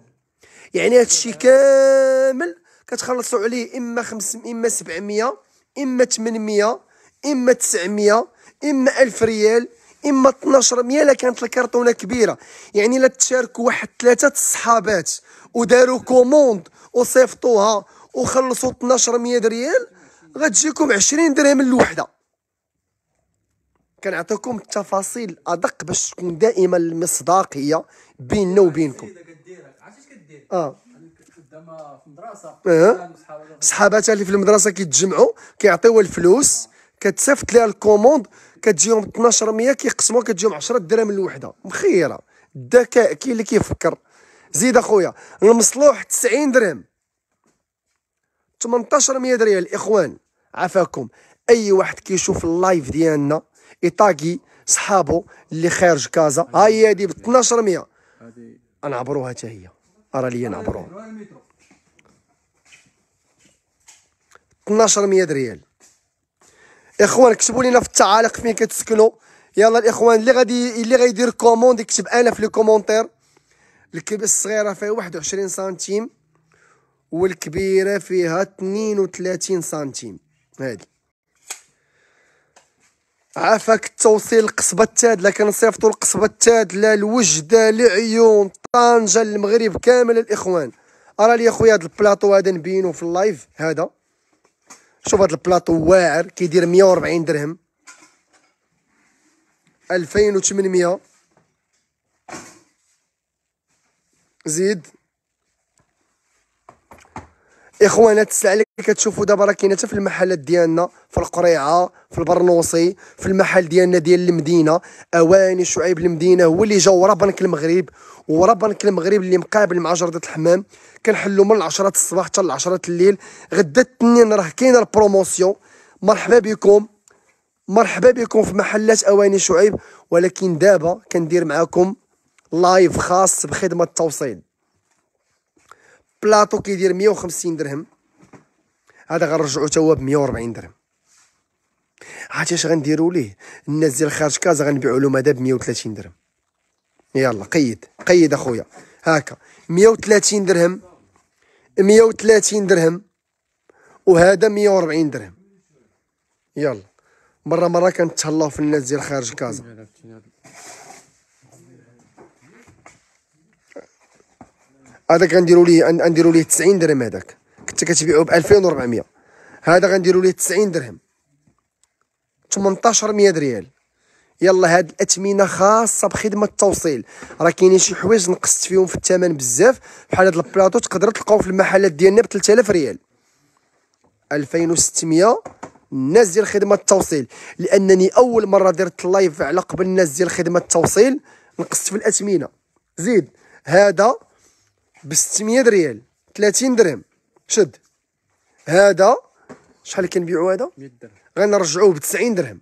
يعني هذا الشيء كامل كتخلصوا عليه اما 500 اما 700 اما 800 اما 900 اما 1000 ريال اما 1200 الا كانت الكرتونه كبيره يعني الا تشاركوا واحد ثلاثه الصحابات وداروا كوموند وصيفطوها وخلصوا 1200 ريال غتجيكم 20 درهم الوحده كنعطيكم التفاصيل الادق باش تكون دائما المصداقيه بيننا وبينكم عرفتي اش كدير اه في المدرسه اه صحاباتها اللي في المدرسه كيتجمعوا كيعطيوها الفلوس كتسافت ليها الكوموند كتجيهم 1200 كيقسموها كتجيهم 10 درهم الوحده مخيره الذكاء كاين اللي كيفكر زيد اخويا المصلوح 90 درهم 1800 ريال الاخوان عفاكم اي واحد كيشوف اللايف ديالنا ايطاكي صحابه اللي خارج كازا ها هي هذه ب 1200 نعبروها حتى هي راه ليا نعبروها 1200 ريال اخوان كتبوا لنا في التعاليق فين كتسكنوا يلا الاخوان اللي غادي اللي غيدير كوموند يكتب انا في لي كومونتير الكبيره الصغيره فيها 21 سنتيم والكبيره فيها 32 سنتيم هادي عافاك التوصيل القصبة التادلة كنصيفطو القصبة التادلة لوجدة لعيون طنجة المغرب كامل الإخوان أرى لي أخويا هاد البلاطو هذا نبينو في اللايف هذا شوف هاد البلاطو واعر كيدير 140 درهم 2800 زيد اخوانا السلعه اللي كتشوفوا دابا راه كاينه في المحلات ديالنا في القريعه في البرنوصي في المحل ديالنا ديال المدينه اواني شعيب المدينه هو اللي جا ورا بنك المغرب ورا بنك المغرب اللي مقابل مع جرده الحمام كنحلوا من 10 الصباح حتى ل 10 الليل غدا الاثنين راه كاينه البروموسيون مرحبا بكم مرحبا بكم في محلات اواني شعيب ولكن دابا كندير معاكم لايف خاص بخدمه التوصيل بلاطو كيدير 150 درهم هذا غنرجعو توا هو ب 140 درهم عرفتي اش غنديرو ليه الناس ديال خارج كازا غنبيعو لهم هذا ب 130 درهم يلا قيد قيد اخويا هاكا 130 درهم 130 درهم وهذا 140 درهم يلا مره مره كنتهلاو في الناس ديال خارج كازا هذا غنديروا ليه غنديروا ليه 90 درهم هذاك كنت كتبيعو ب 2400 هذا غنديروا ليه 90 درهم 1800 ريال يلا هاد الاثمنه خاصه بخدمه التوصيل راه كاينين شي حوايج نقصت فيهم في الثمن بزاف بحال هاد البلاطو تقدروا تلقاو في المحلات ديالنا ب 3000 ريال 2600 الناس ديال خدمه التوصيل لانني اول مره درت اللايف على قبل الناس ديال خدمه التوصيل نقصت في الاثمنه زيد هذا ب 600 ريال 30 درهم شد هذا شحال كنبيعوا هذا 100 درهم غنرجعوه ب 90 درهم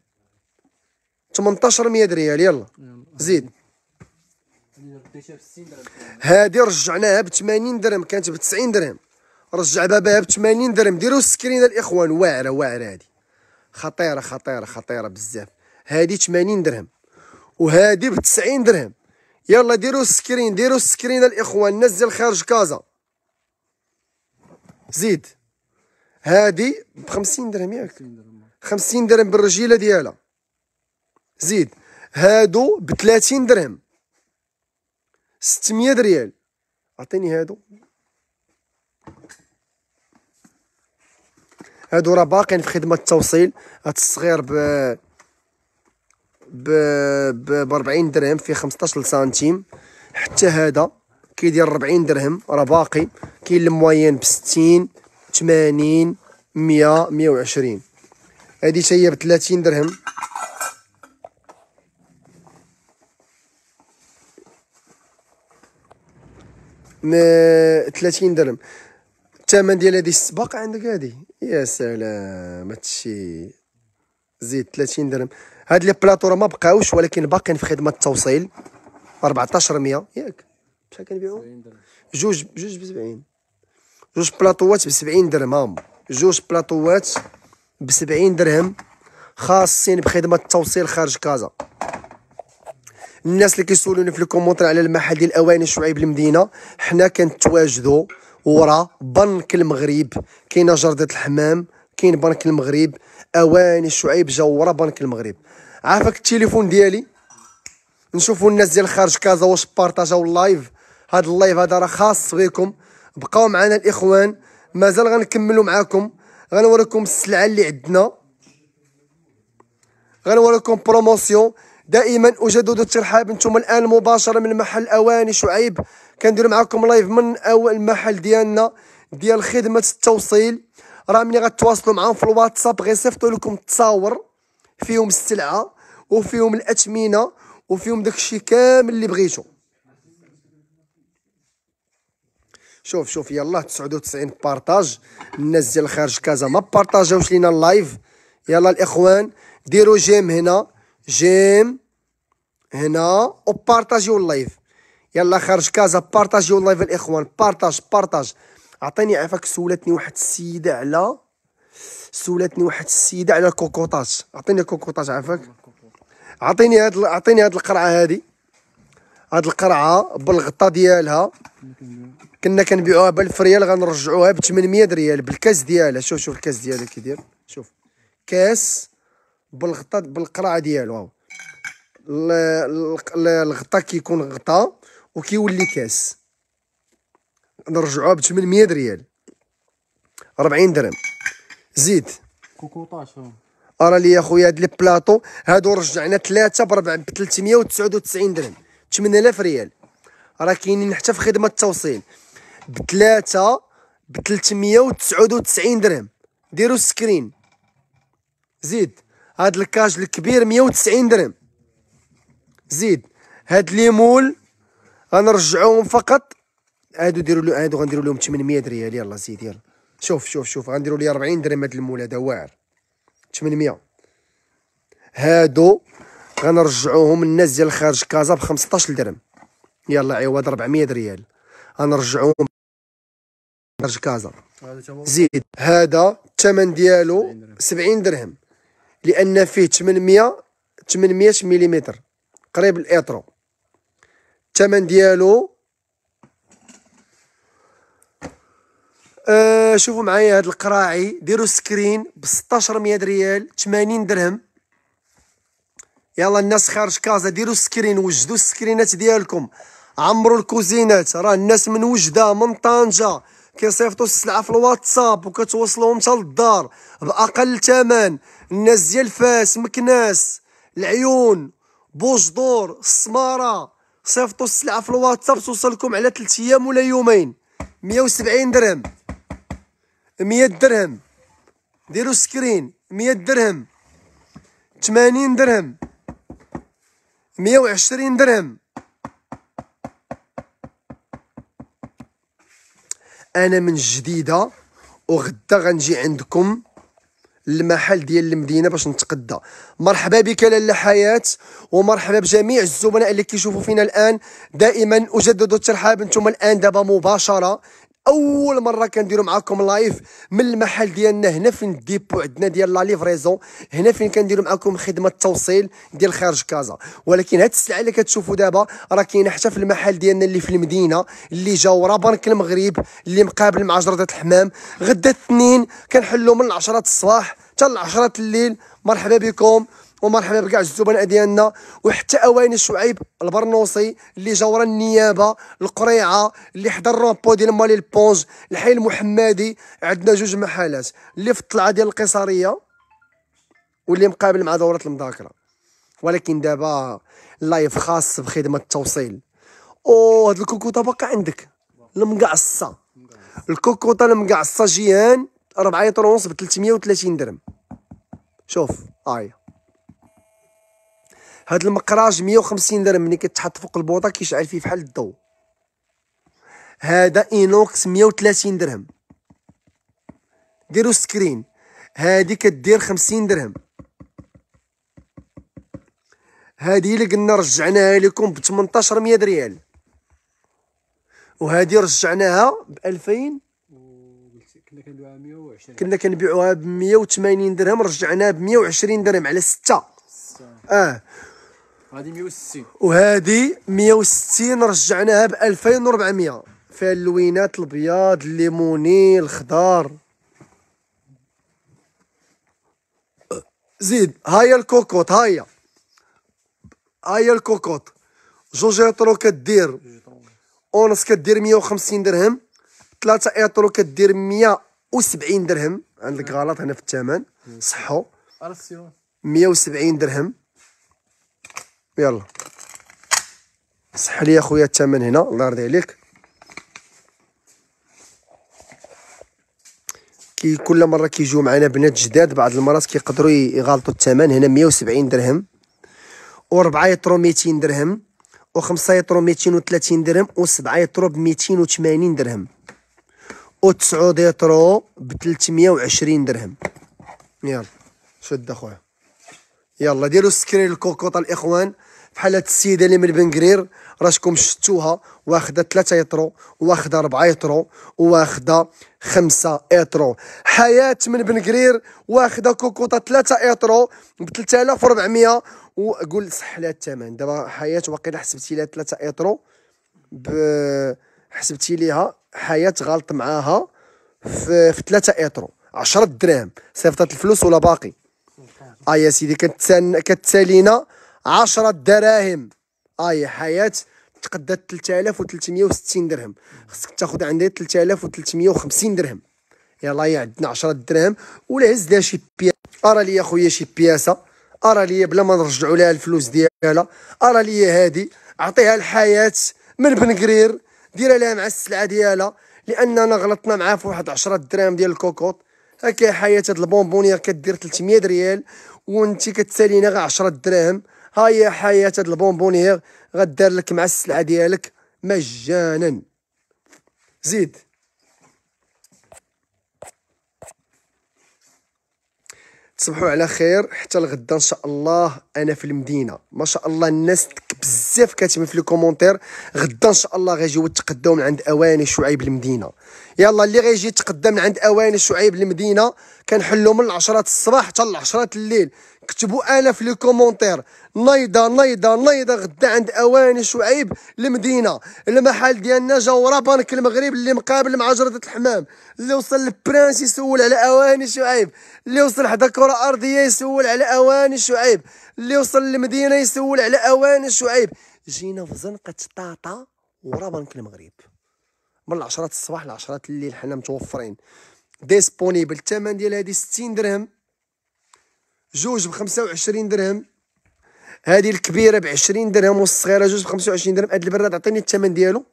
1800 ريال يلا نعم. زيد هادي رجعناها ب 80 درهم كانت ب 90 درهم رجع باباها ب 80 درهم ديروا السكرين الاخوان واعره واعره هادي خطيره خطيره خطيره بزاف هادي 80 درهم وهادي ب 90 درهم يلا ديروا السكرين ديروا السكرين الاخوان نزل خارج كازا زيد هادي ب 50 درهم ياك 50 درهم بالرجيله ديالها زيد هادو ب 30 درهم 600 ريال اعطيني هادو هادو راه باقيين في خدمه التوصيل هاد الصغير ب ب ب 40 درهم في 15 سنتيم حتى هذا كيدير 40 درهم راه باقي كاين الموين ب 60 80 100 120 هذه حتى هي ب 30 درهم م 30 درهم الثمن ديال هذه السباق عندك هذه يا سلام هادشي زيد 30 درهم هاد لي بلاطو راه ما بقاوش ولكن باقيين في خدمه التوصيل 1400 ياك بشحال كنبيعو جوج جوج ب 70 جوج بلاطوات ب 70 درهم هاهم جوج بلاطوات ب 70 درهم خاصين بخدمه التوصيل خارج كازا الناس اللي كيسولوني في الكومونتير على المحل ديال الاواني شعيب المدينه حنا كنتواجدوا ورا بنك المغرب كاينه جرده الحمام كاين بنك المغرب اواني شعيب ورا بنك المغرب عافاك التليفون ديالي نشوفوا الناس ديال خارج كازا واش بارطاجاو اللايف هاد اللايف هذا راه خاص بكم بقاو معنا الاخوان مازال غنكملوا معاكم غنوريكم السلعه اللي عندنا غنوريكم بروموسيون دائما اجدد الترحاب انتم الان مباشره من محل اواني شعيب كندير معاكم لايف من اول محل ديالنا ديال خدمه التوصيل راه ملي غتواصلوا معاهم في الواتساب غيصيفطوا لكم التصاور فيهم السلعه وفيهم الاثمنه وفيهم داكشي كامل اللي بغيتو شوف شوف يلاه 99 بارطاج الناس ديال خارج كازا ما بارطاجاوش لينا اللايف يلا الاخوان ديروا جيم هنا جيم هنا وبارطاجيو اللايف يلا خارج كازا بارطاجيو اللايف الاخوان بارطاج بارطاج عطيني عافاك سولتني واحد السيده على سولتني واحد السيده على الكوكوطاج عطيني الكوكوطاج عافاك عطيني هاد عطيني هاد القرعه هادي هاد القرعه بالغطا ديالها كنا كنبيعوها ب 1000 ريال غنرجعوها ب 800 ريال بالكاس ديالها شوف شوف الكاس ديالها كي داير شوف كاس بالغطا بالقرعه ديالو الغطا كيكون غطا وكيولي كاس نرجعوها ب 800 ريال 40 درهم زيد كوكوطاش ارى لي اخويا هاد لي بلاطو هادو رجعنا ثلاثه ب 399 درهم 8000 ريال راه كاينين حتى في خدمه التوصيل بثلاثه ب 399 درهم ديروا سكرين زيد هاد الكاج الكبير 190 درهم زيد هاد لي مول غنرجعوهم فقط عادوا ديروا له عادوا غنديروا لهم 800 ريال يلا زيد يلا شوف شوف شوف غنديروا لي 40 درهم هذا المول هذا واعر 800 هادو غنرجعوهم للناس ديال خارج كازا ب 15 درهم يلا عوض 400 ريال غنرجعوهم خارج كازا زيد هذا الثمن ديالو 70 درهم لان فيه 800 800 ملم قريب الاترو الثمن ديالو آه شوفوا معايا هاد القراعي ديروا سكرين ب 1600 ريال 80 درهم يلا الناس خارج كازا ديروا سكرين وجدوا السكرينات ديالكم عمروا الكوزينات راه الناس من وجده من طنجه كيصيفطوا السلعه في الواتساب وكتوصلهم حتى للدار باقل ثمن الناس ديال فاس مكناس العيون بوجدور السماره صيفطوا السلعه في الواتساب توصلكم على 3 ايام ولا يومين 170 درهم 100 درهم ديروا سكرين 100 درهم 80 درهم 120 درهم انا من جديده وغدا غنجي عندكم المحل ديال المدينه باش نتقدى مرحبا بك لالا حياه ومرحبا بجميع الزبناء اللي كيشوفوا فينا الان دائما اجدد الترحاب انتم الان دابا مباشره اول مره كنديرو معاكم لايف من المحل ديالنا هنا فين الديبو عندنا ديال لا ليفريزون هنا فين كنديرو معاكم خدمه التوصيل ديال خارج كازا ولكن هاد السلعه اللي كتشوفوا دابا راه كاينه حتى في المحل ديالنا اللي في المدينه اللي جا ورا بنك المغرب اللي مقابل مع جرده الحمام غدا الاثنين كنحلو من 10 الصباح حتى 10 الليل مرحبا بكم ومرحبا بكاع الزبناء ديالنا وحتى اواني شعيب البرنوصي اللي جا ورا النيابه القريعه اللي حضر الرومبو ديال مالي البونج الحي المحمدي عندنا جوج محلات اللي في الطلعه ديال القيصريه واللي مقابل مع دوره المذاكره ولكن دابا اللايف خاص بخدمه التوصيل او هاد الكوكوطه باقا عندك المقعصه الكوكوطه المقعصه جيهان 4 ونص ب 330 درهم شوف هاي آه. هاد المقراج 150 درهم ملي كتحط فوق البوطه كيشعل فيه بحال الضو هذا اينوكس 130 درهم ديرو سكرين هادي كدير 50 درهم هادي اللي قلنا رجعناها لكم ب 1800 ريال وهادي رجعناها ب 2000 كنا كنبيعوها 120 كنا كنبيعوها ب 180 درهم رجعناها ب 120 درهم على 6 اه 160 وهذه 160 رجعناها ب 2400 فيها اللوينات الابيض الليموني الخضار زيد هاي الكوكوط هاي هاي الكوكوط جوج ايطرو كدير اونس كدير 150 درهم ثلاثة ايطرو كدير 170 درهم عندك غلط هنا في الثمن صحو 170 درهم يلا صح لي اخويا الثمن هنا الله يرضي عليك كي كل مره كيجيو معنا بنات جداد بعض المرات كيقدروا يغلطوا الثمن هنا 170 درهم و4 يطرو 200 درهم و5 يطرو 230 درهم و7 يطرو ب 280 درهم و9 يطرو ب 320 درهم يلا شد اخويا يلا ديروا السكرين الكوكوطه الاخوان بحال هاد السيده اللي من بن راشكم شفتوها واخده 3 يترو واخده 4 يترو واخده 5 يترو حياه من بن واخده كوكوطه 3 يترو ب 3400 وقول صح لها الثمن دابا حياه واقيلا حسبتي لها 3 يترو ب حسبتي ليها حياه غلط معاها في 3 يترو 10 دراهم صيفطت الفلوس ولا باقي اه يا سيدي كتسن كتسالينا 10 دراهم اه يا حياه تقدا 3360 درهم خصك تاخذ عندي 3350 درهم يلا يا عندنا 10 دراهم ولا هز لها شي بياسه ارى لي اخويا شي بياسه ارى لي بلا ما نرجعوا لها الفلوس ديالها ارى لي هادي عطيها الحياه من بنقرير ديرها لها مع السلعه ديالها لاننا غلطنا معاه في واحد 10 دراهم ديال الكوكوط هكا حياة هاد البونبونيير كدير 300 ريال وانت كتسالينا غير 10 دراهم ها هي حياة هاد البونبونيير غدار لك مع السلعة ديالك مجانا زيد تصبحوا على خير حتى الغدا ان شاء الله انا في المدينه ما شاء الله الناس بزاف كاتبين في لي كومونتير غدا ان شاء الله غيجيو التقداو من عند اواني شعيب المدينه يلا اللي غيجي يتقدم عند اواني شعيب المدينه كنحلو من 10 الصباح حتى ل 10 الليل كتبوا الاف لي كومونتير نايضه نايضه نايضه غدا عند اواني شعيب المدينه المحل ديالنا جا ورا بنك المغرب اللي مقابل مع جرده الحمام اللي وصل للبرنس يسول على اواني شعيب اللي وصل حدا كره ارضيه يسول على اواني شعيب اللي وصل للمدينه يسول على اواني شعيب جينا في زنقه طاطا ورا بنك المغرب من العشرات الصباح لعشرات الليل حنا متوفرين ديسبونيبل الثمن ديال هذه 60 درهم جوج ب 25 درهم هذه الكبيره ب 20 درهم والصغيره جوج ب 25 درهم هذا البراد عطيني الثمن ديالو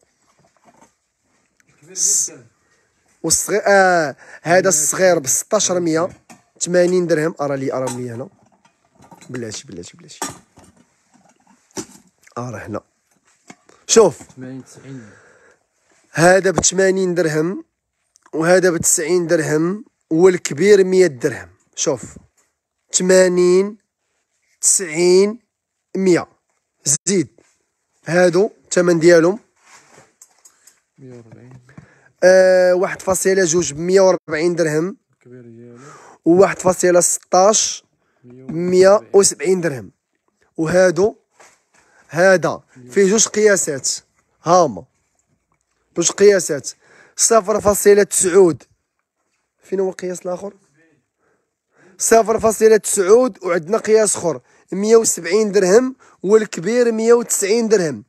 والصغير آه هذا الصغير ب 1600 80 درهم ارى لي ارى لي هنا بلاتي بلاتي بلاتي ارى هنا شوف 80 90 هذا بثمانين درهم وهذا بتسعين درهم والكبير 100 درهم شوف 80 تسعين مية زيد هادو الثمن ديالهم 140 آه، واحد فاصلة جوج بمية وربعين درهم وواحد فاصلة ستاش مية وسبعين درهم وهادو هذا فيه جوج قياسات هاما باش قياسات صفر فاصلة تسعود فين هو القياس الاخر صفر فاصلة تسعود وعندنا قياس اخر مية وسبعين درهم والكبير مية وتسعين درهم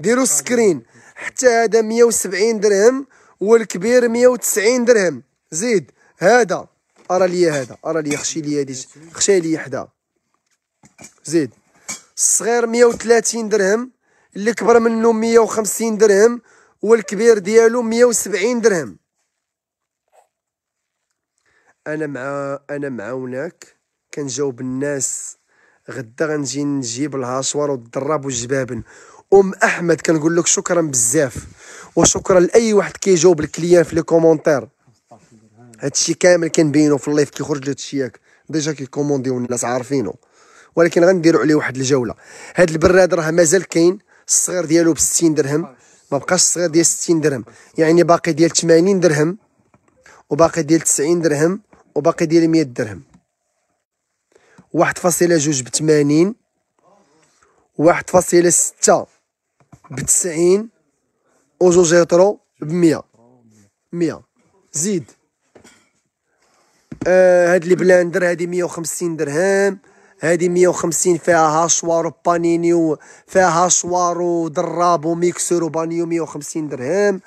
ديروا السكرين حتى هذا مية وسبعين درهم والكبير مية وتسعين درهم زيد هذا ارى لي هذا ارى لي خشي لي هادي خشي لي حدا زيد الصغير مية وثلاثين درهم اللي كبر منه مية وخمسين درهم والكبير ديالو 170 درهم انا مع انا معاونك كنجاوب الناس غدا غنجي نجيب الهاشوار والضراب والجبابن ام احمد كنقول لك شكرا بزاف وشكرا لاي واحد كيجاوب الكليان في لي كومونتير هادشي كامل كنبينو في اللايف كيخرج له هادشي ياك ديجا كيكومونديو الناس عارفينو ولكن غنديرو عليه واحد الجوله هاد البراد راه مازال كاين الصغير ديالو ب 60 درهم ما بقاش صغير ديال 60 درهم يعني باقي ديال 80 درهم وباقي ديال 90 درهم وباقي ديال 100 درهم 1.2 ب 80 1.6 ب 90 و 2 ب 100 100 زيد آه هاد البلاندر هادي 150 درهم هذه 150 فيها هاشوار وبانيني فيها هاشوار ودراب وميكسور وبانيو 150 درهم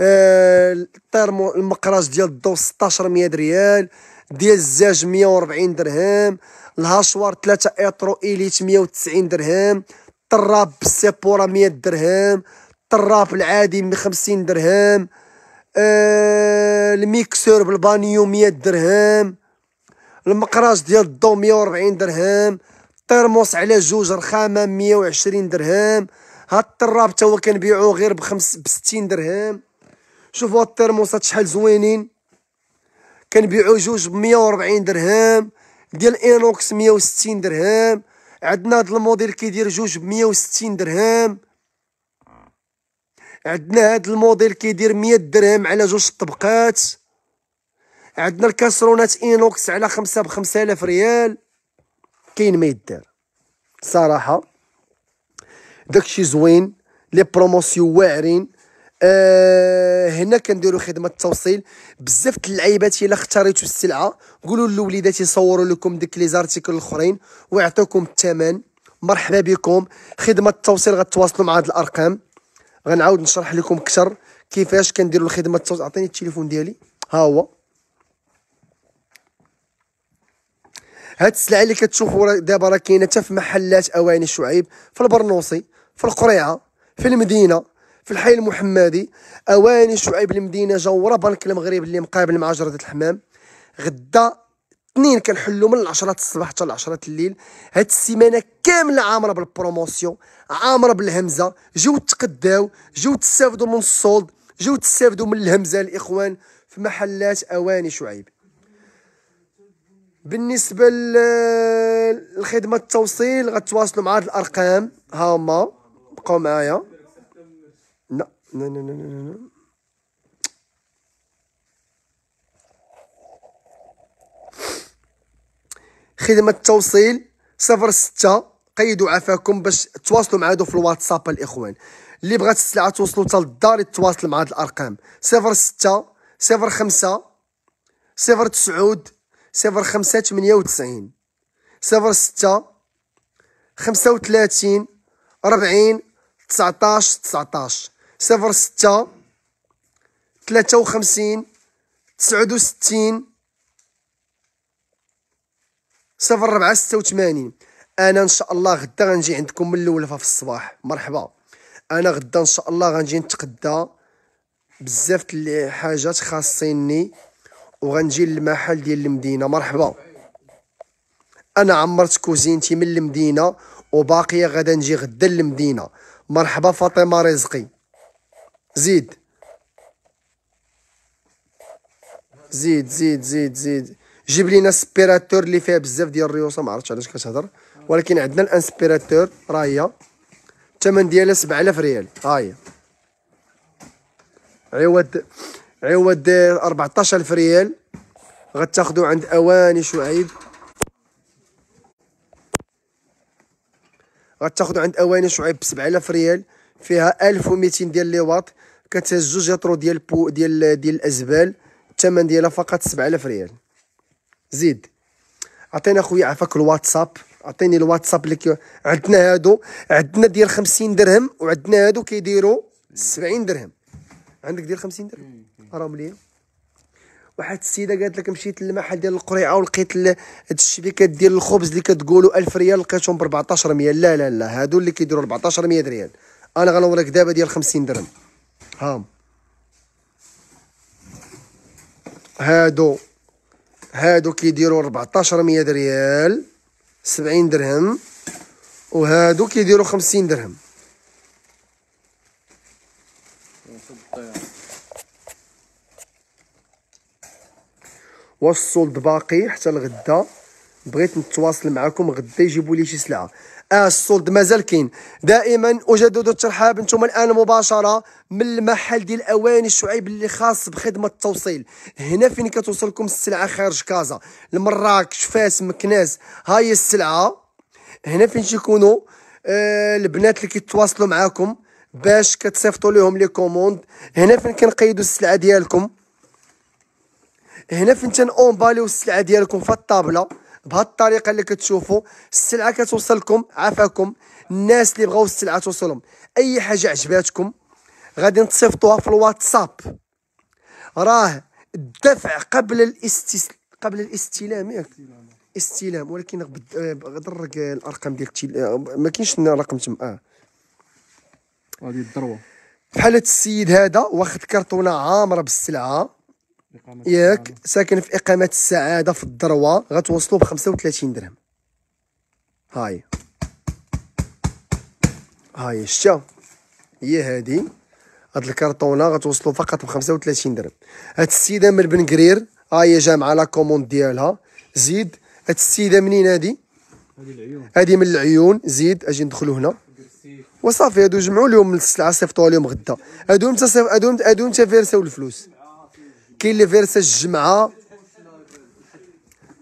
آه، الترمو المقراج ديال الضو 1600 ريال ديال الزاج 140 درهم الهاشوار 3 ايترو اليت 190 درهم الطراب بالسيبورا 100 درهم الطراب العادي 50 درهم آه، الميكسور بالبانيو 100 درهم المقراج ديال الضو 140 درهم الترموس على جوج رخامه 120 درهم هاد الطراب تا هو كنبيعو غير بخمس بستين درهم شوفوا هاد الترموسات شحال زوينين كنبيعو جوج ب 140 درهم ديال انوكس 160 درهم عندنا هاد الموديل كيدير جوج ب 160 درهم عندنا هاد الموديل كيدير 100 درهم على جوج الطبقات عندنا الكاسرونات اينوكس على خمسة بخمسة آلاف ريال كاين ما يدار صراحة داكشي زوين لي بروموسيو واعرين آه هنا كنديرو خدمه التوصيل بزاف د اللعيبات الا اختاريتو السلعه قولوا للوليدات يصوروا لكم ديك لي زارتيكل الاخرين ويعطيوكم الثمن مرحبا بكم خدمه التوصيل غتواصلوا مع هاد الارقام غنعاود نشرح لكم اكثر كيفاش كنديروا الخدمه التوصيل عطيني التليفون ديالي ها هو هاد السلعه اللي كتشوفوا دابا راه كاينه حتى في محلات اواني الشعيب في البرنوصي في القريعه في المدينه في الحي المحمدي اواني شعيب المدينه جوره بنك المغرب اللي مقابل مع جرده الحمام غدا اثنين كنحلوا من 10 الصباح حتى 10 الليل هاد السيمانه كامله عامره بالبروموسيون عامره بالهمزه جيو تقداو جيو تستافدوا من الصولد جيو تستافدوا من الهمزه الاخوان في محلات اواني شعيب بالنسبه لخدمه التوصيل غتواصلوا مع هاد الارقام ها هما بقاو معايا لا لا لا لا لا خدمه التوصيل 06 قيدوا عفاكم باش تواصلوا مع هادو في الواتساب الاخوان اللي بغات السلعه توصلوا حتى للدار يتواصل مع هاد الارقام 06 05 09 صفر خمسة تمنية وتسعين صفر ستة خمسة وثلاثين ربعين تسعطاش تسعطاش صفر ستة ثلاثة وخمسين تسعود وستين صفر ربعة ستة وثمانين انا ان شاء الله غدا غنجي عندكم من الاول في الصباح مرحبا انا غدا ان شاء الله غنجي نتقدى بزاف الحاجات خاصيني وغنجي للمحل ديال المدينه مرحبا انا عمرت كوزينتي من المدينه وباقيه غدا نجي غدا للمدينه مرحبا فاطمه رزقي زيد زيد زيد زيد زيد جيب لينا سبيراتور اللي فيها بزاف ديال الريوسه ما عرفتش علاش كتهضر ولكن عندنا الانسبيراتور راه هي الثمن ديالها 7000 ريال ها هي عوض عوض 14000 ريال غتاخدو عند اواني شعيب غتاخدو عند اواني شعيب ب 7000 ريال فيها 1200 ديال لي واط كتهز جوج يطرو ديال بو ديال ديال الازبال الثمن ديالها فقط 7000 ريال زيد عطينا خويا عفاك الواتساب عطيني الواتساب اللي عندنا هادو عندنا ديال 50 درهم وعندنا هادو كيديروا 70 درهم عندك ديال 50 درهم راهم رمليه واحد السيده قالت لك مشيت للمحل ديال القريعه ولقيت هاد الشبيكات ديال الخبز اللي كتقولوا 1000 ريال لقيتهم ب 1400 لا لا لا هادو اللي كيديروا 1400 ريال انا غنوريك دابا ديال 50 درهم ها هادو هادو كيديروا 1400 ريال 70 درهم وهادو كيديروا 50 درهم واش السولد باقي حتى لغدا بغيت نتواصل معكم غدا يجيبوا لي شي سلعه اه السولد مازال كاين دائما اجدد الترحاب انتم الان مباشره من المحل ديال اواني شعيب اللي خاص بخدمه التوصيل هنا فين كتوصلكم السلعه خارج كازا لمراكش فاس مكناس هاي السلعه هنا فين تيكونوا آه البنات اللي كيتواصلوا معاكم باش كتصيفطوا لهم لي كوموند هنا فين كنقيدوا السلعه ديالكم هنا فين باليو السلعه ديالكم في الطابله بهاد الطريقه اللي كتشوفوا السلعه كتوصلكم عافاكم الناس اللي بغاو السلعه توصلهم اي حاجه عجباتكم غادي نتصيفطوها في الواتساب راه الدفع قبل الاستس... قبل الاستلام ياك استلام ولكن غدرك الارقام ديال التيل ما كاينش الرقم تما اه غادي الذروه بحالة السيد هذا واخد كرتونه عامره بالسلعه ياك ساكن في اقامه السعاده في الدروة غتوصلوا ب 35 درهم هاي هاي شتا هي هادي هاد الكرطونة غتوصلوا فقط ب 35 درهم هاد السيده من بن قرير هاي جا مع لا كوموند ديالها زيد هاد السيده منين هادي هادي من العيون زيد اجي ندخلو هنا وصافي هادو جمعوا لهم السلعه صيفطوها لهم غدا هادو امتى هادو نتا فيرساو الفلوس كاين لي فيرساج الجمعه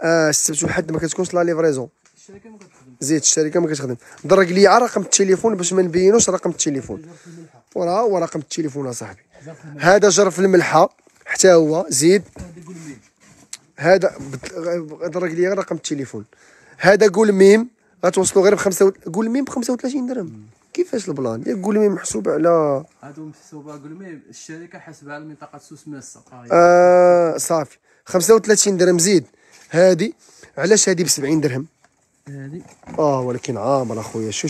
السبت آه، والحد ما كتكونش لا ليفريزون زيد الشركه ما كتخدم درك ليا رقم التليفون باش ما نبينوش رقم التليفون وراه هو رقم التليفون اصاحبي هذا جرف الملحه حتى هو زيد هذا درك ليا رقم التليفون هذا قول ميم غتوصلوا غير ب 5 قول ميم ب 35 درهم كيفاش البلان يا قولمي محسوبه على هادو محسوبه قولمي الشركه حسبها على منطقه سوس ماسه اه صافي 35 درهم زيد هادي علاش هادي ب 70 درهم هادي اه ولكن عامره اخويا شو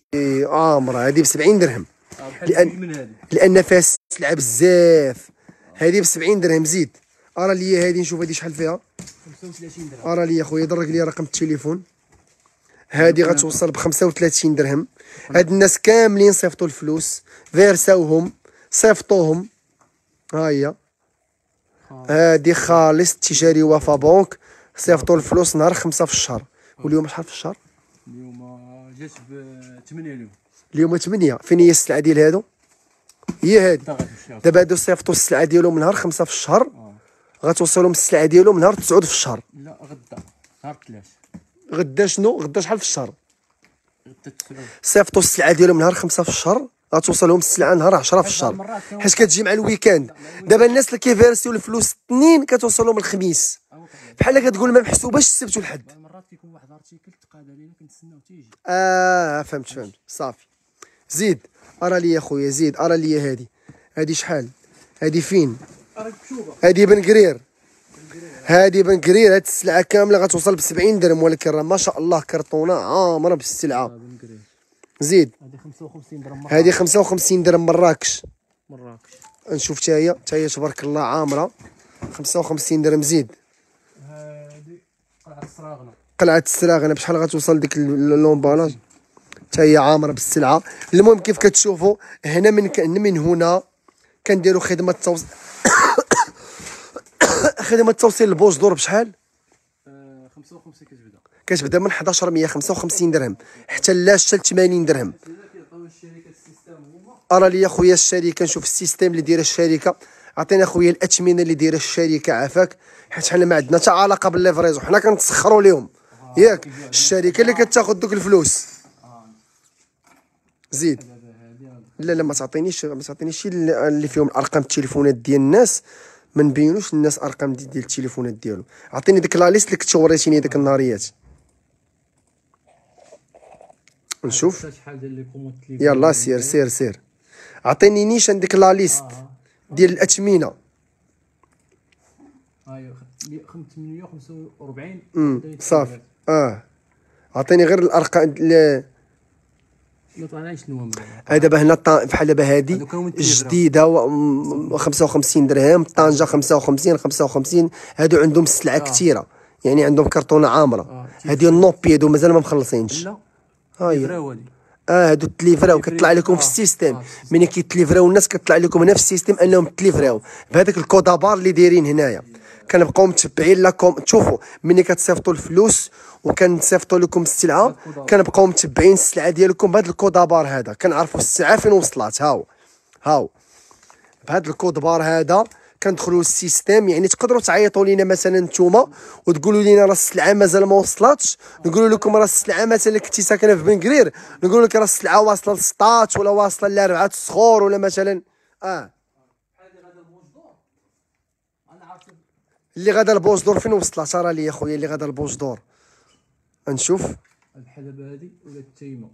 عامره هادي ب 70 درهم آه، لان لان فيها سلعه بزاف هادي ب 70 درهم زيد ارى لي هادي نشوف هادي شحال فيها 35 درهم ارى لي اخويا درك لي رقم التليفون هذه غتوصل ب 35 درهم هاد الناس كاملين صيفطوا الفلوس فيرساوهم صيفطوهم ها هي آه. هادي خالص تجاري وفا بنك صيفطوا آه. الفلوس نهار خمسة في الشهر آه. واليوم شحال في الشهر اليوم جات ب 8 اليوم اليوم 8 فين هي السلعه ديال هادو هي هادي دابا هادو صيفطوا السلعه ديالهم نهار خمسة في الشهر غتوصلهم السلعه ديالهم نهار 9 في الشهر لا غدا نهار 3 غدا شنو غدا شحال في الشهر صيفطوا السلعه ديالهم نهار خمسة في الشهر غتوصلهم السلعه نهار 10 في الشهر حيت كتجي مع الويكاند دابا الناس اللي كيفيرسيو الفلوس الاثنين كتوصلهم الخميس بحال كتقول ما محسوباش السبت والحد مرات كيكون واحد تقاد علينا كنتسناو تيجي اه فهمت فهمت صافي زيد ارى لي خويا زيد ارى لي هذه هذه شحال هذه فين هذه بنقرير هذه بنكرير هاد السلعه كامله غتوصل ب 70 درهم ولكن راه ما شاء الله كرطونه عامره بالسلعه زيد هذه 55 درهم هذه 55 درهم مراكش مراكش نشوف حتى هي حتى هي تبارك الله عامره 55 درهم زيد هذه قلعه السراغنه قلعه السراغنه بشحال غتوصل ديك اللومبالاج حتى هي عامره بالسلعه المهم كيف كتشوفوا هنا من من هنا كنديروا خدمه التوصيل خدمه التوصيل دور بشحال 55 آه، كتبدا كتبدا من 11155 درهم حتى لا حتى 80 درهم ارى لي خويا الشركه نشوف السيستيم اللي دايره الشركه عطينا خويا الاثمنه اللي دايره الشركه عافاك حيت حنا ما عندنا حتى علاقه بالليفريز وحنا كنتسخروا لهم آه، ياك الشركه اللي كتاخذ دوك الفلوس آه. زيد لا لا ما تعطينيش ما تعطينيش اللي فيهم ارقام التليفونات ديال الناس ما نبينوش الناس ارقام ديال دي التليفونات ديالهم عطيني ديك لا ليست اللي كنت وريتيني ديك النهاريات نشوف يلا سير سير سير عطيني نيشان ديك لا ليست آه. ديال الاثمنه ايوا 845 صافي اه عطيني غير الارقام هذا دابا هنا بحال دابا هادي جديده و 55 درهم طنجه 55 55 هادو عندهم السلعه آه. كثيره يعني عندهم كرتونه عامره آه. هادي هادو مازال ما مخلصينش لا ها هي اه هادو تليفراو كطلع لكم في آه، السيستم آه. ملي كيتليفراو الناس كطلع لكم هنا في السيستم انهم تليفراو بهذاك الكودابار اللي دايرين هنايا كنبقاو متبعين لاكم تشوفوا ملي كتصيفطوا الفلوس وكنصيفطوا لكم السلعه كنبقاو متبعين السلعه ديالكم بهذا الكود بار هذا كنعرفوا السلعه فين وصلت هاو هاو بهذا الكود بار هذا كندخلوا السيستيم يعني تقدروا تعيطوا لينا مثلا نتوما وتقولوا لينا راه السلعه مازال ما وصلاتش نقولوا لكم راه السلعه مثلا كنتي ساكنه في بنكرير نقول لك راه السلعه واصله لسطات ولا واصله لاربعه الصخور ولا مثلا اه اللي غدا لبوز دور فين وصلت راه لي خويا اللي غدا لبوز دور غنشوف الحلبه هادي ولا التيمه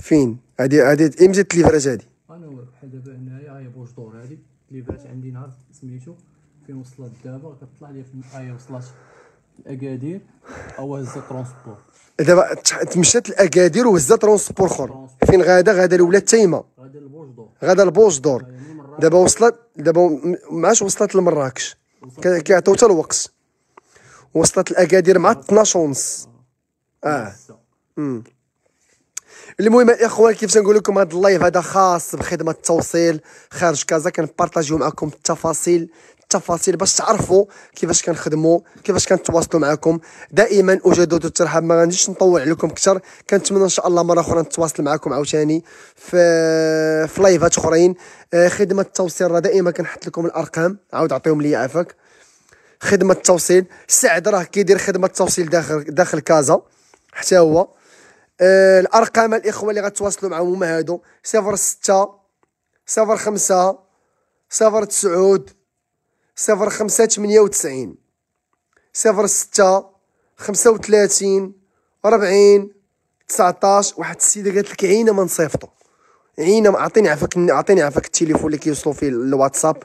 فين هادي هادي امتى تليفرات هادي انا هو الحلبه هنايا هاي بوج دور هادي تليفرات عندي نهار سميتو فين وصلت دابا كتطلع لي في هاي آه، وصلت الاكادير او هزت ترونسبور دابا تمشات الاكادير وهزات ترونسبور اخر فين غادا غادا لولا التيمه غادا لبوج دور غادا لبوج دور يعني دابا وصلت دابا معاش وصلت لمراكش كيعطيو حتى الوقت وصلت الاكادير مع 12 ونص اه امم المهم الاخوان كيف تنقول لكم هذا اللايف هذا خاص بخدمه التوصيل خارج كازا كنبارطاجيو معكم التفاصيل التفاصيل باش تعرفوا كيفاش كنخدموا كيفاش كنتواصلوا معكم دائما اجدد الترحاب ما غنديش نطول عليكم اكثر كنتمنى ان شاء الله مره اخرى نتواصل معكم عاوتاني في في لايفات اخرين آه، خدمه التوصيل راه دائما كنحط لكم الارقام عاود عطيهم لي عافاك خدمه التوصيل سعد راه كيدير خدمه التوصيل داخل داخل كازا حتى هو آه الارقام الاخوه اللي غتواصلوا معهم هما هادو 06 05 تسعود صفر خمسة تمنية وتسعين صفر ستة خمسة وتلاتين ربعين تسعطاش واحد السيدة قالت لك عينا ما نصيفطو عينا عطيني عفاك عطيني عفاك التليفون اللي كيوصلو فيه الواتساب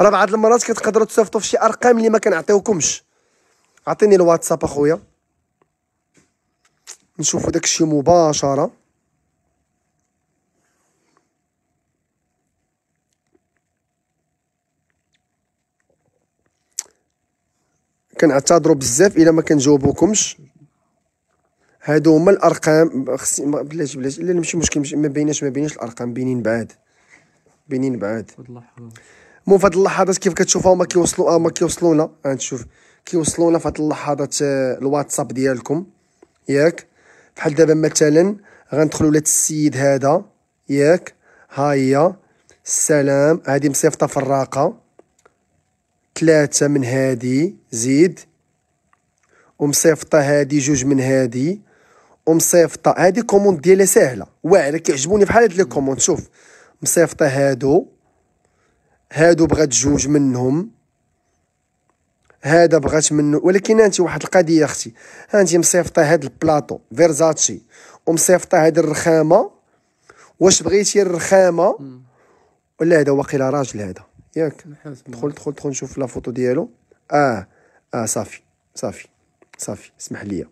راه بعض المرات كتقدروا تصيفطوا في شي ارقام اللي ما كنعطيوكمش عطيني الواتساب اخويا نشوفوا داكشي مباشره كنعتذروا بزاف الا ما كنجاوبوكمش هادو هما الارقام خصني بلاش بلاش لا ماشي مشكل ما بيناش ما بيناش الارقام بينين بعاد بينين بعاد المهم في هاد اللحظات كيف كتشوفوا هما كيوصلوا آه، هما كيوصلونا غنشوف آه، كيوصلونا في هاد اللحظات آه، الواتساب ديالكم ياك بحال دابا مثلا غندخلوا لهاد السيد هذا ياك ها هي السلام هادي مصيفطه في الراقه ثلاثة من هادي زيد ومصيفطة هادي جوج من هادي ومصيفطة هادي كوموند ديالها ساهلة واعرة كيعجبوني بحال هاد لي كوموند شوف مصيفطة هادو هادو بغات جوج منهم هذا بغات منه ولكن انت واحد القضيه اختي انت مصيفطه هاد البلاطو فيرزاتشي ومصيفطه هاد الرخامه واش بغيتي الرخامه ولا هذا واقيلا راجل هذا ياك دخل دخل دخل نشوف لا فوتو ديالو اه اه صافي صافي صافي اسمح لي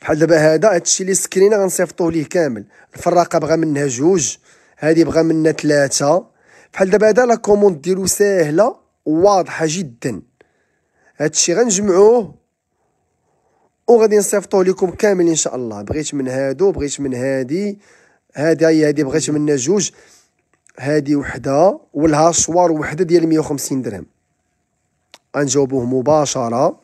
بحال دابا هذا هادشي اللي سكرينا غنصيفطوه ليه كامل الفراقه بغا منها جوج هذه بغا منها ثلاثه بحال دابا هذا لا كوموند ديالو ساهله واضحه جدا هادشي غنجمعوه وغادي نصيفطوه لكم كامل ان شاء الله بغيت من هادو بغيت من هادي هادي هي هادي بغيت منها جوج هذه وحده ولها صوار وحده ديال 150 درهم غنجاوبوه مباشره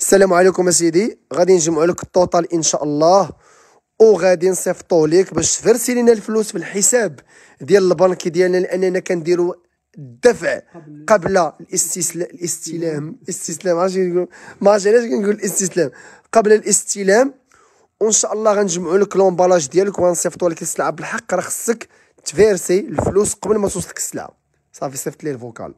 السلام عليكم اسيدي غادي نجمع لك التوتال ان شاء الله وغادي نصيفطوه ليك باش تفرسي لنا الفلوس في الحساب ديال البنكي ديالنا لاننا كنديروا الدفع قبل الاستسلام الاستلام الاستسلام ما عرفتش علاش كنقول الاستسلام قبل الاستلام وان شاء الله غنجمعوا لك لومبالاج ديالك وغنصيفطوا لك السلعه بالحق راه خصك تفيرسي الفلوس قبل ما توصلك السلعه صافي صيفط لي الفوكال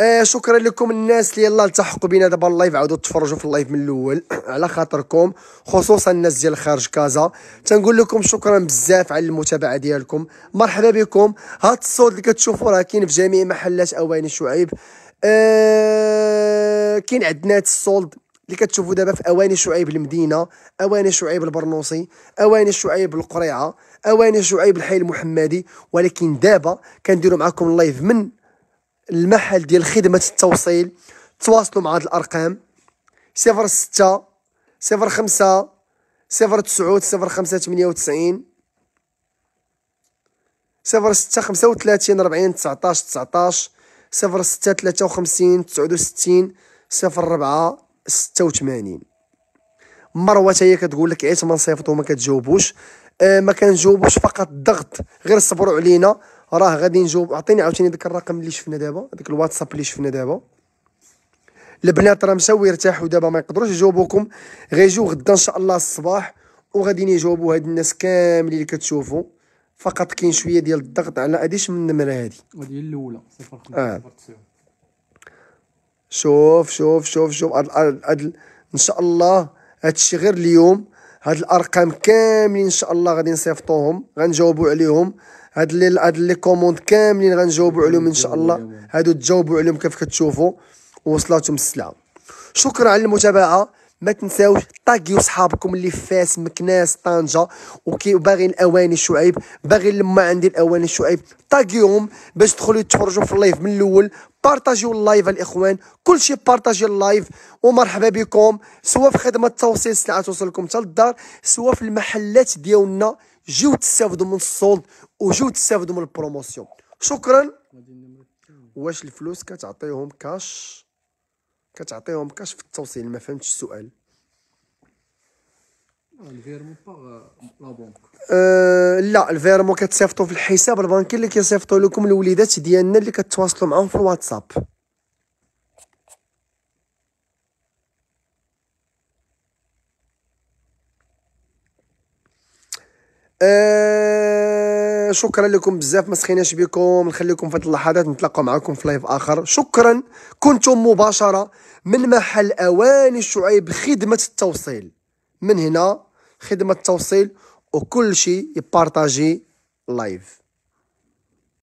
آه شكرا لكم الناس اللي يلاه التحقوا بينا دابا اللايف عاودوا تفرجوا في اللايف من الاول على خاطركم خصوصا الناس ديال خارج كازا تنقول لكم شكرا بزاف على المتابعه ديالكم مرحبا بكم هاد الصوت اللي كتشوفوا راه كاين في جميع محلات اواني شعيب آه كاين عندنا هاد الصولد اللي كتشوفوا دابا في اواني شعيب المدينه اواني شعيب البرنوصي اواني شعيب القريعه اواني شعيب الحي المحمدي ولكن دابا كنديروا معكم اللايف من المحل ديال خدمه التوصيل تواصلوا مع هاد الارقام 06 05 09 05 98 06 35 40 19 19 06 53 69 04 86 مروه هي كتقول لك عيت ما نصيفط وما كتجاوبوش آه ما كنجاوبوش فقط ضغط غير صبروا علينا راه غادي نجاوب عطيني عاوتاني داك الرقم اللي شفنا دابا داك الواتساب اللي شفنا دابا البنات راه مشاو يرتاحوا دابا ما يقدروش يجاوبوكم غيجيو غدا ان شاء الله الصباح وغاديين يجاوبوا هاد الناس كاملين اللي كتشوفوا فقط كاين شويه ديال الضغط على اديش من النمره هادي هادي الاولى 05 شوف شوف شوف شوف هاد ان شاء الله هادشي غير اليوم هاد الارقام كاملين ان شاء الله غادي نصيفطوهم غنجاوبوا عليهم هاد لي هاد لي كوموند كاملين غنجاوبوا عليهم ان شاء الله هادو تجاوبوا عليهم كيف كتشوفوا وصلاتهم السلعه شكرا على المتابعه ما تنساوش طاقيو صحابكم اللي في فاس مكناس طنجه باغي الاواني شعيب باغي لما عندي الاواني شعيب طاقيوهم باش تدخلوا تتفرجوا في اللايف من الاول بارطاجيو اللايف الاخوان كلشي بارطاجي اللايف ومرحبا بكم سواء في خدمه توصيل السلعه توصلكم حتى للدار سواء في المحلات ديالنا جيو تستافدوا من الصولد وجيو تستافدوا من البروموسيون شكرا واش الفلوس كتعطيهم كاش كتعطيهم كاش في التوصيل ما فهمتش السؤال أه لا الفيرمون كتصيفطو في الحساب البنكي اللي كيصيفطو لكم الوليدات ديالنا اللي كتواصلوا معاهم في الواتساب أه شكرا لكم بزاف ما سخيناش بكم نخليكم في هذه اللحظات نتلاقاو معكم في لايف اخر شكرا كنتم مباشره من محل اواني الشعيب خدمه التوصيل من هنا خدمه التوصيل وكل شيء يبارطاجي لايف